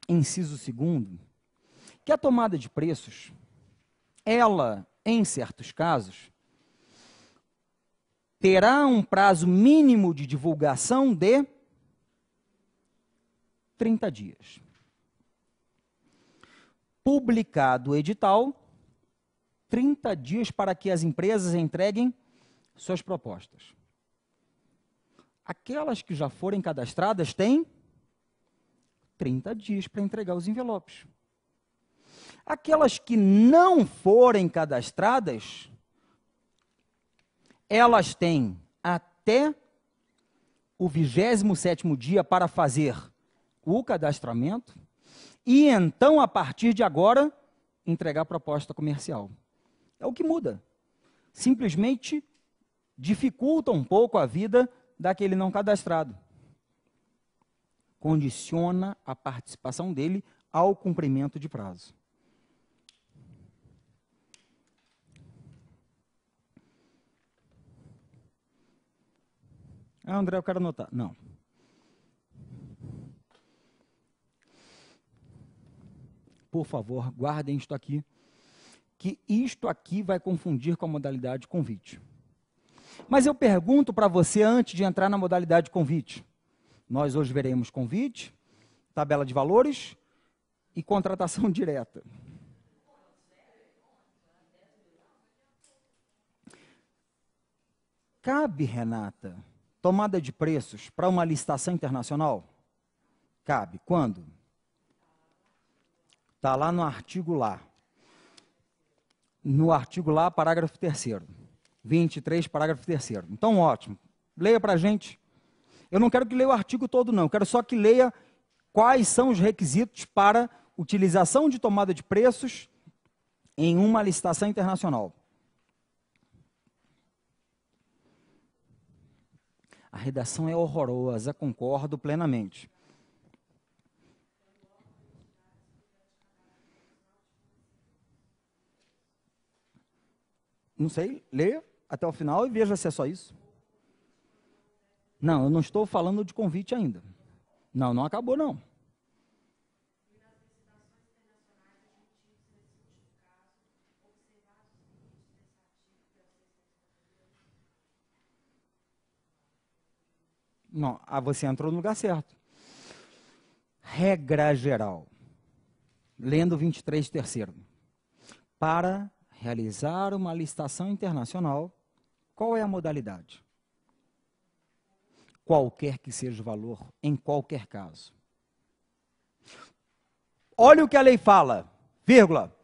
inciso segundo, que a tomada de preços, ela, em certos casos, terá um prazo mínimo de divulgação de 30 dias. Publicado o edital, 30 dias para que as empresas entreguem suas propostas. Aquelas que já forem cadastradas têm 30 dias para entregar os envelopes. Aquelas que não forem cadastradas, elas têm até o 27º dia para fazer o cadastramento e então, a partir de agora, entregar a proposta comercial. É o que muda. Simplesmente dificulta um pouco a vida daquele não cadastrado condiciona a participação dele ao cumprimento de prazo. Ah, André, eu quero anotar. Não. Por favor, guardem isto aqui, que isto aqui vai confundir com a modalidade convite. Mas eu pergunto para você antes de entrar na modalidade convite. Nós hoje veremos convite, tabela de valores e contratação direta. Cabe, Renata, tomada de preços para uma licitação internacional? Cabe. Quando? Está lá no artigo lá. No artigo lá, parágrafo 3 23, parágrafo 3 Então, ótimo. Leia para a gente eu não quero que leia o artigo todo, não. Eu quero só que leia quais são os requisitos para utilização de tomada de preços em uma licitação internacional. A redação é horrorosa, concordo plenamente. Não sei, leia até o final e veja se é só isso. Não, eu não estou falando de convite ainda. Não, não acabou não. Não, ah, você entrou no lugar certo. Regra geral. Lendo 23 terceiro. Para realizar uma licitação internacional, qual é a modalidade? qualquer que seja o valor, em qualquer caso. Olha o que a lei fala, vírgula,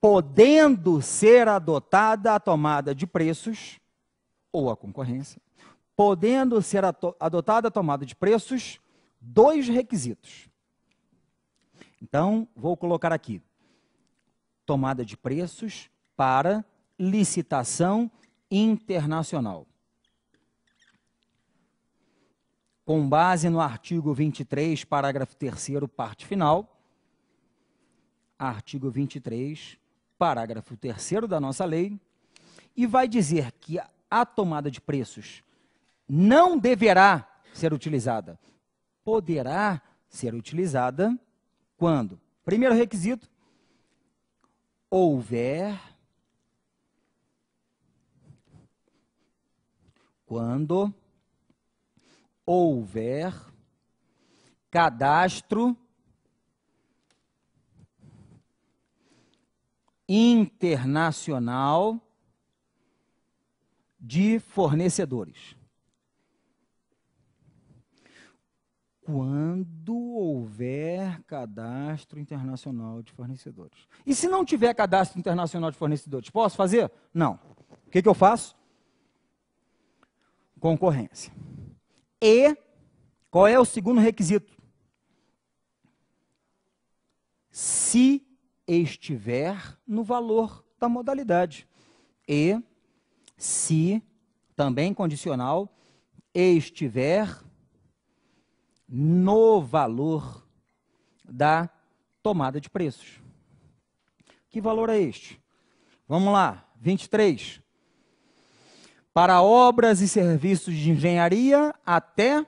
podendo ser adotada a tomada de preços ou a concorrência, podendo ser adotada a tomada de preços, dois requisitos. Então, vou colocar aqui: tomada de preços para licitação internacional. com base no artigo 23, parágrafo 3, parte final, artigo 23, parágrafo 3 da nossa lei, e vai dizer que a tomada de preços não deverá ser utilizada, poderá ser utilizada quando, primeiro requisito, houver quando houver cadastro internacional de fornecedores. Quando houver cadastro internacional de fornecedores. E se não tiver cadastro internacional de fornecedores, posso fazer? Não. O que, que eu faço? Concorrência. E qual é o segundo requisito? Se estiver no valor da modalidade. E se, também condicional, estiver no valor da tomada de preços. Que valor é este? Vamos lá, 23 para obras e serviços de engenharia até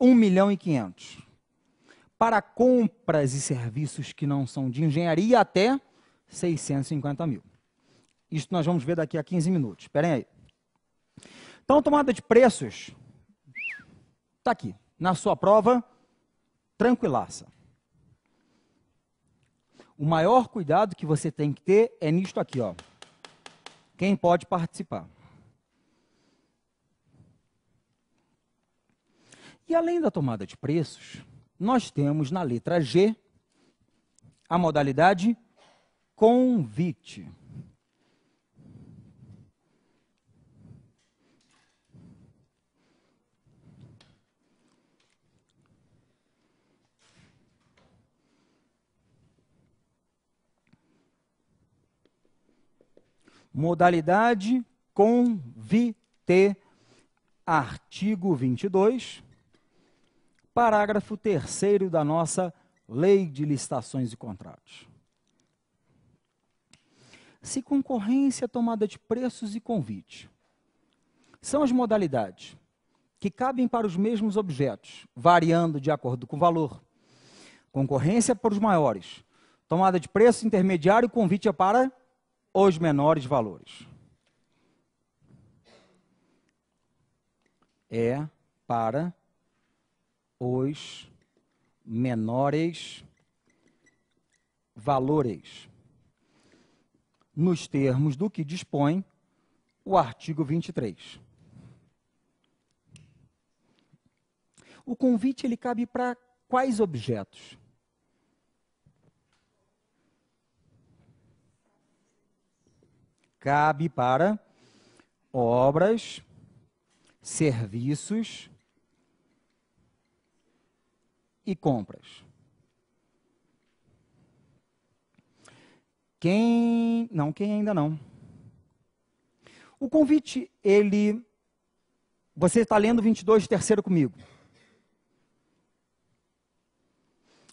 1 milhão e 500. Para compras e serviços que não são de engenharia até 650 mil. Isso nós vamos ver daqui a 15 minutos. Esperem aí. Então, tomada de preços está aqui. Na sua prova, tranquilaça. O maior cuidado que você tem que ter é nisto aqui, ó. Quem pode participar? E além da tomada de preços, nós temos na letra G a modalidade convite. modalidade convite, artigo 22, parágrafo 3 da nossa Lei de Licitações e Contratos. Se concorrência, é tomada de preços e convite são as modalidades que cabem para os mesmos objetos, variando de acordo com o valor. Concorrência é para os maiores, tomada de preço intermediário, convite é para os menores valores. É para os menores valores, nos termos do que dispõe o artigo 23. O convite ele cabe para quais objetos? cabe para obras, serviços e compras. Quem. Não, quem ainda não. O convite, ele. Você está lendo 22 de terceiro comigo.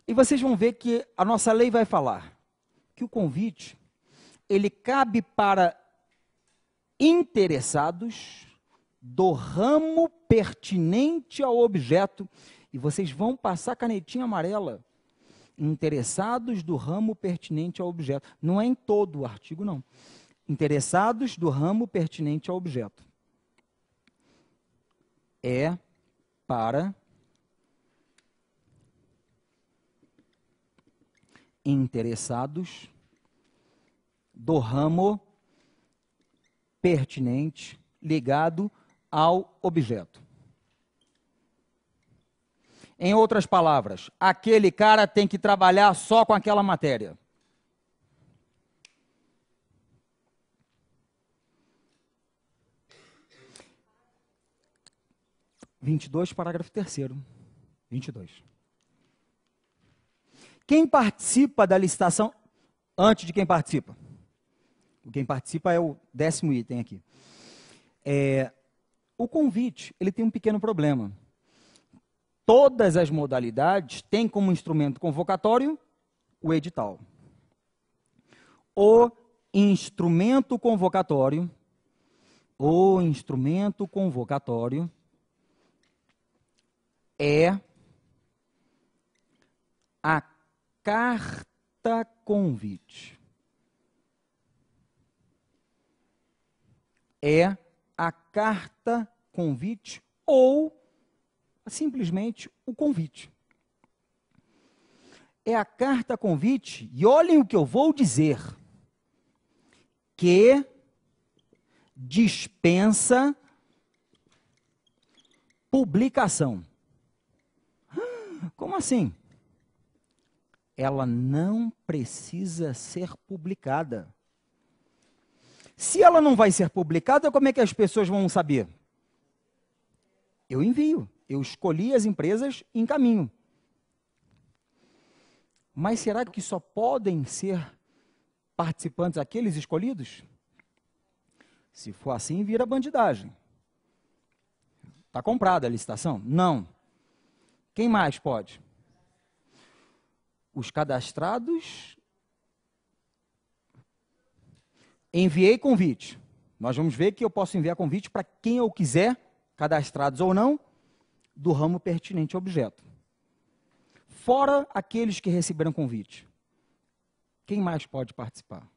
E vocês vão ver que a nossa lei vai falar que o convite ele cabe para interessados do ramo pertinente ao objeto. E vocês vão passar canetinha amarela. Interessados do ramo pertinente ao objeto. Não é em todo o artigo, não. Interessados do ramo pertinente ao objeto. É para interessados do ramo pertinente ligado ao objeto. Em outras palavras, aquele cara tem que trabalhar só com aquela matéria. Vinte e dois, parágrafo terceiro. Vinte e dois. Quem participa da licitação antes de quem participa? Quem participa é o décimo item aqui. É, o convite ele tem um pequeno problema. Todas as modalidades têm como instrumento convocatório o edital. O instrumento convocatório, o instrumento convocatório é a carta convite. é a carta convite ou simplesmente o convite. É a carta convite, e olhem o que eu vou dizer, que dispensa publicação. Como assim? Ela não precisa ser publicada. Se ela não vai ser publicada, como é que as pessoas vão saber? Eu envio. Eu escolhi as empresas em caminho. Mas será que só podem ser participantes aqueles escolhidos? Se for assim, vira bandidagem. Está comprada a licitação? Não. Quem mais pode? Os cadastrados Enviei convite. Nós vamos ver que eu posso enviar convite para quem eu quiser, cadastrados ou não, do ramo pertinente ao objeto. Fora aqueles que receberam convite. Quem mais pode participar?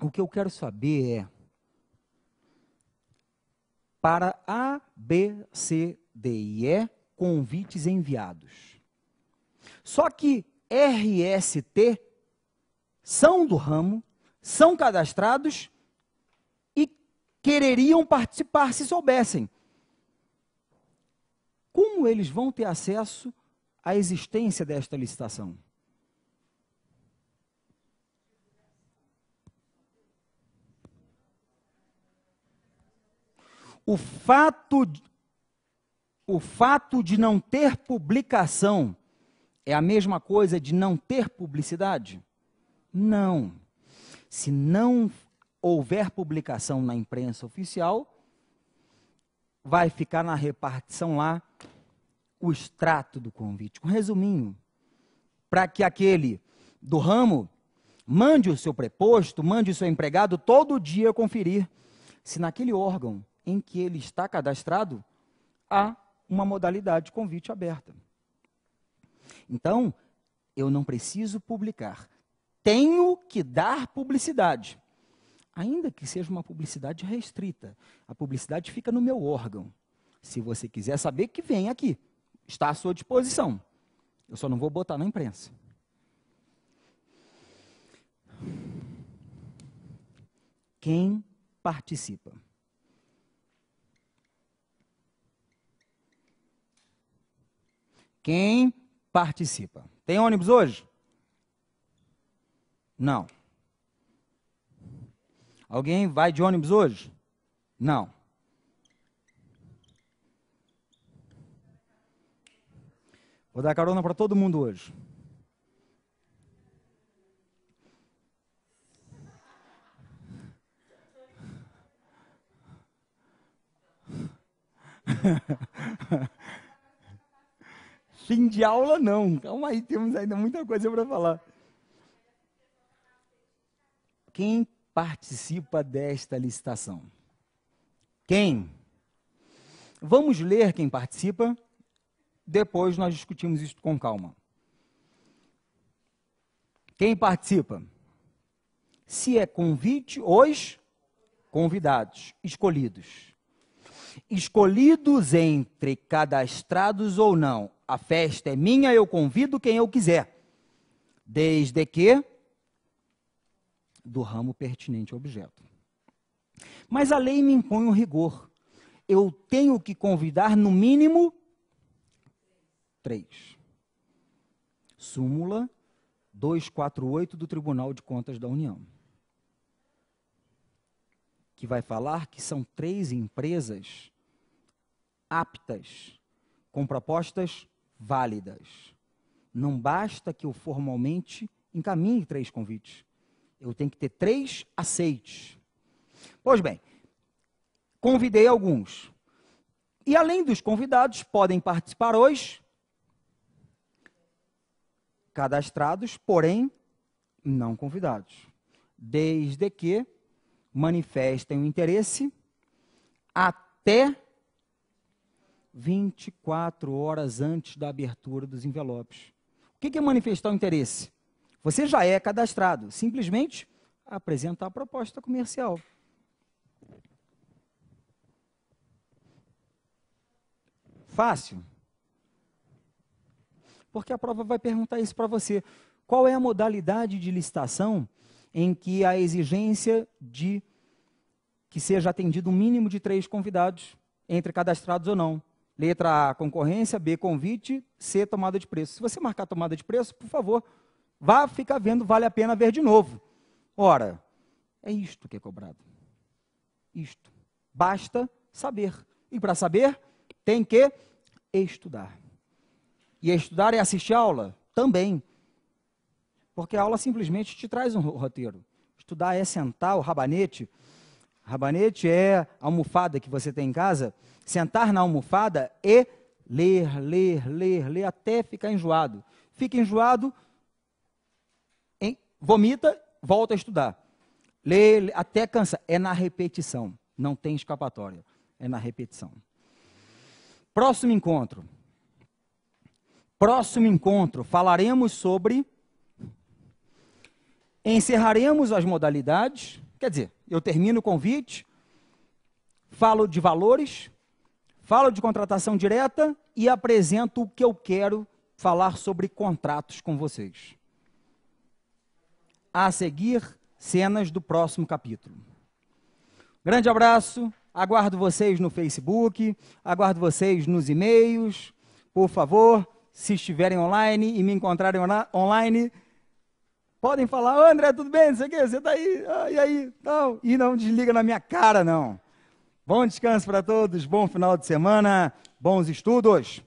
O que eu quero saber é para A, B, C, D e E, convites enviados. Só que RST são do ramo, são cadastrados e quereriam participar se soubessem. Como eles vão ter acesso à existência desta licitação? O fato de o fato de não ter publicação é a mesma coisa de não ter publicidade? Não. Se não houver publicação na imprensa oficial, vai ficar na repartição lá o extrato do convite, um resuminho, para que aquele do ramo mande o seu preposto, mande o seu empregado todo dia conferir se naquele órgão em que ele está cadastrado há uma modalidade de convite aberta. Então, eu não preciso publicar. Tenho que dar publicidade. Ainda que seja uma publicidade restrita. A publicidade fica no meu órgão. Se você quiser saber, que vem aqui. Está à sua disposição. Eu só não vou botar na imprensa. Quem participa? Quem participa. Tem ônibus hoje? Não. Alguém vai de ônibus hoje? Não. Vou dar carona para todo mundo hoje. Fim de aula não. Calma aí, temos ainda muita coisa para falar. Quem participa desta licitação? Quem? Vamos ler quem participa, depois nós discutimos isso com calma. Quem participa? Se é convite, os convidados, escolhidos. Escolhidos entre cadastrados ou não, a festa é minha, eu convido quem eu quiser, desde que do ramo pertinente ao objeto. Mas a lei me impõe um rigor. Eu tenho que convidar, no mínimo, três. Súmula 248 do Tribunal de Contas da União, que vai falar que são três empresas aptas, com propostas válidas. Não basta que eu formalmente encaminhe três convites. Eu tenho que ter três aceites. Pois bem, convidei alguns. E além dos convidados, podem participar os cadastrados, porém não convidados, desde que manifestem o interesse até 24 horas antes da abertura dos envelopes. O que é manifestar o interesse? Você já é cadastrado, simplesmente apresentar a proposta comercial. Fácil. Porque a prova vai perguntar isso para você. Qual é a modalidade de licitação em que a exigência de que seja atendido um mínimo de três convidados, entre cadastrados ou não, Letra A, concorrência, B, convite, C, tomada de preço. Se você marcar tomada de preço, por favor, vá ficar vendo, vale a pena ver de novo. Ora, é isto que é cobrado. Isto. Basta saber. E para saber, tem que estudar. E estudar é assistir aula? Também. Porque a aula simplesmente te traz um roteiro. Estudar é sentar o rabanete Rabanete é a almofada que você tem em casa. Sentar na almofada e ler, ler, ler, ler até ficar enjoado. Fica enjoado, hein? vomita, volta a estudar. Lê, lê até cansa. É na repetição. Não tem escapatória. É na repetição. Próximo encontro. Próximo encontro falaremos sobre encerraremos as modalidades Quer dizer, eu termino o convite, falo de valores, falo de contratação direta e apresento o que eu quero falar sobre contratos com vocês. A seguir, cenas do próximo capítulo. Grande abraço, aguardo vocês no Facebook, aguardo vocês nos e-mails. Por favor, se estiverem online e me encontrarem online, Podem falar, oh, André, tudo bem? Não sei o quê, você está aí, ah, e aí? Tal. E não desliga na minha cara, não. Bom descanso para todos, bom final de semana, bons estudos.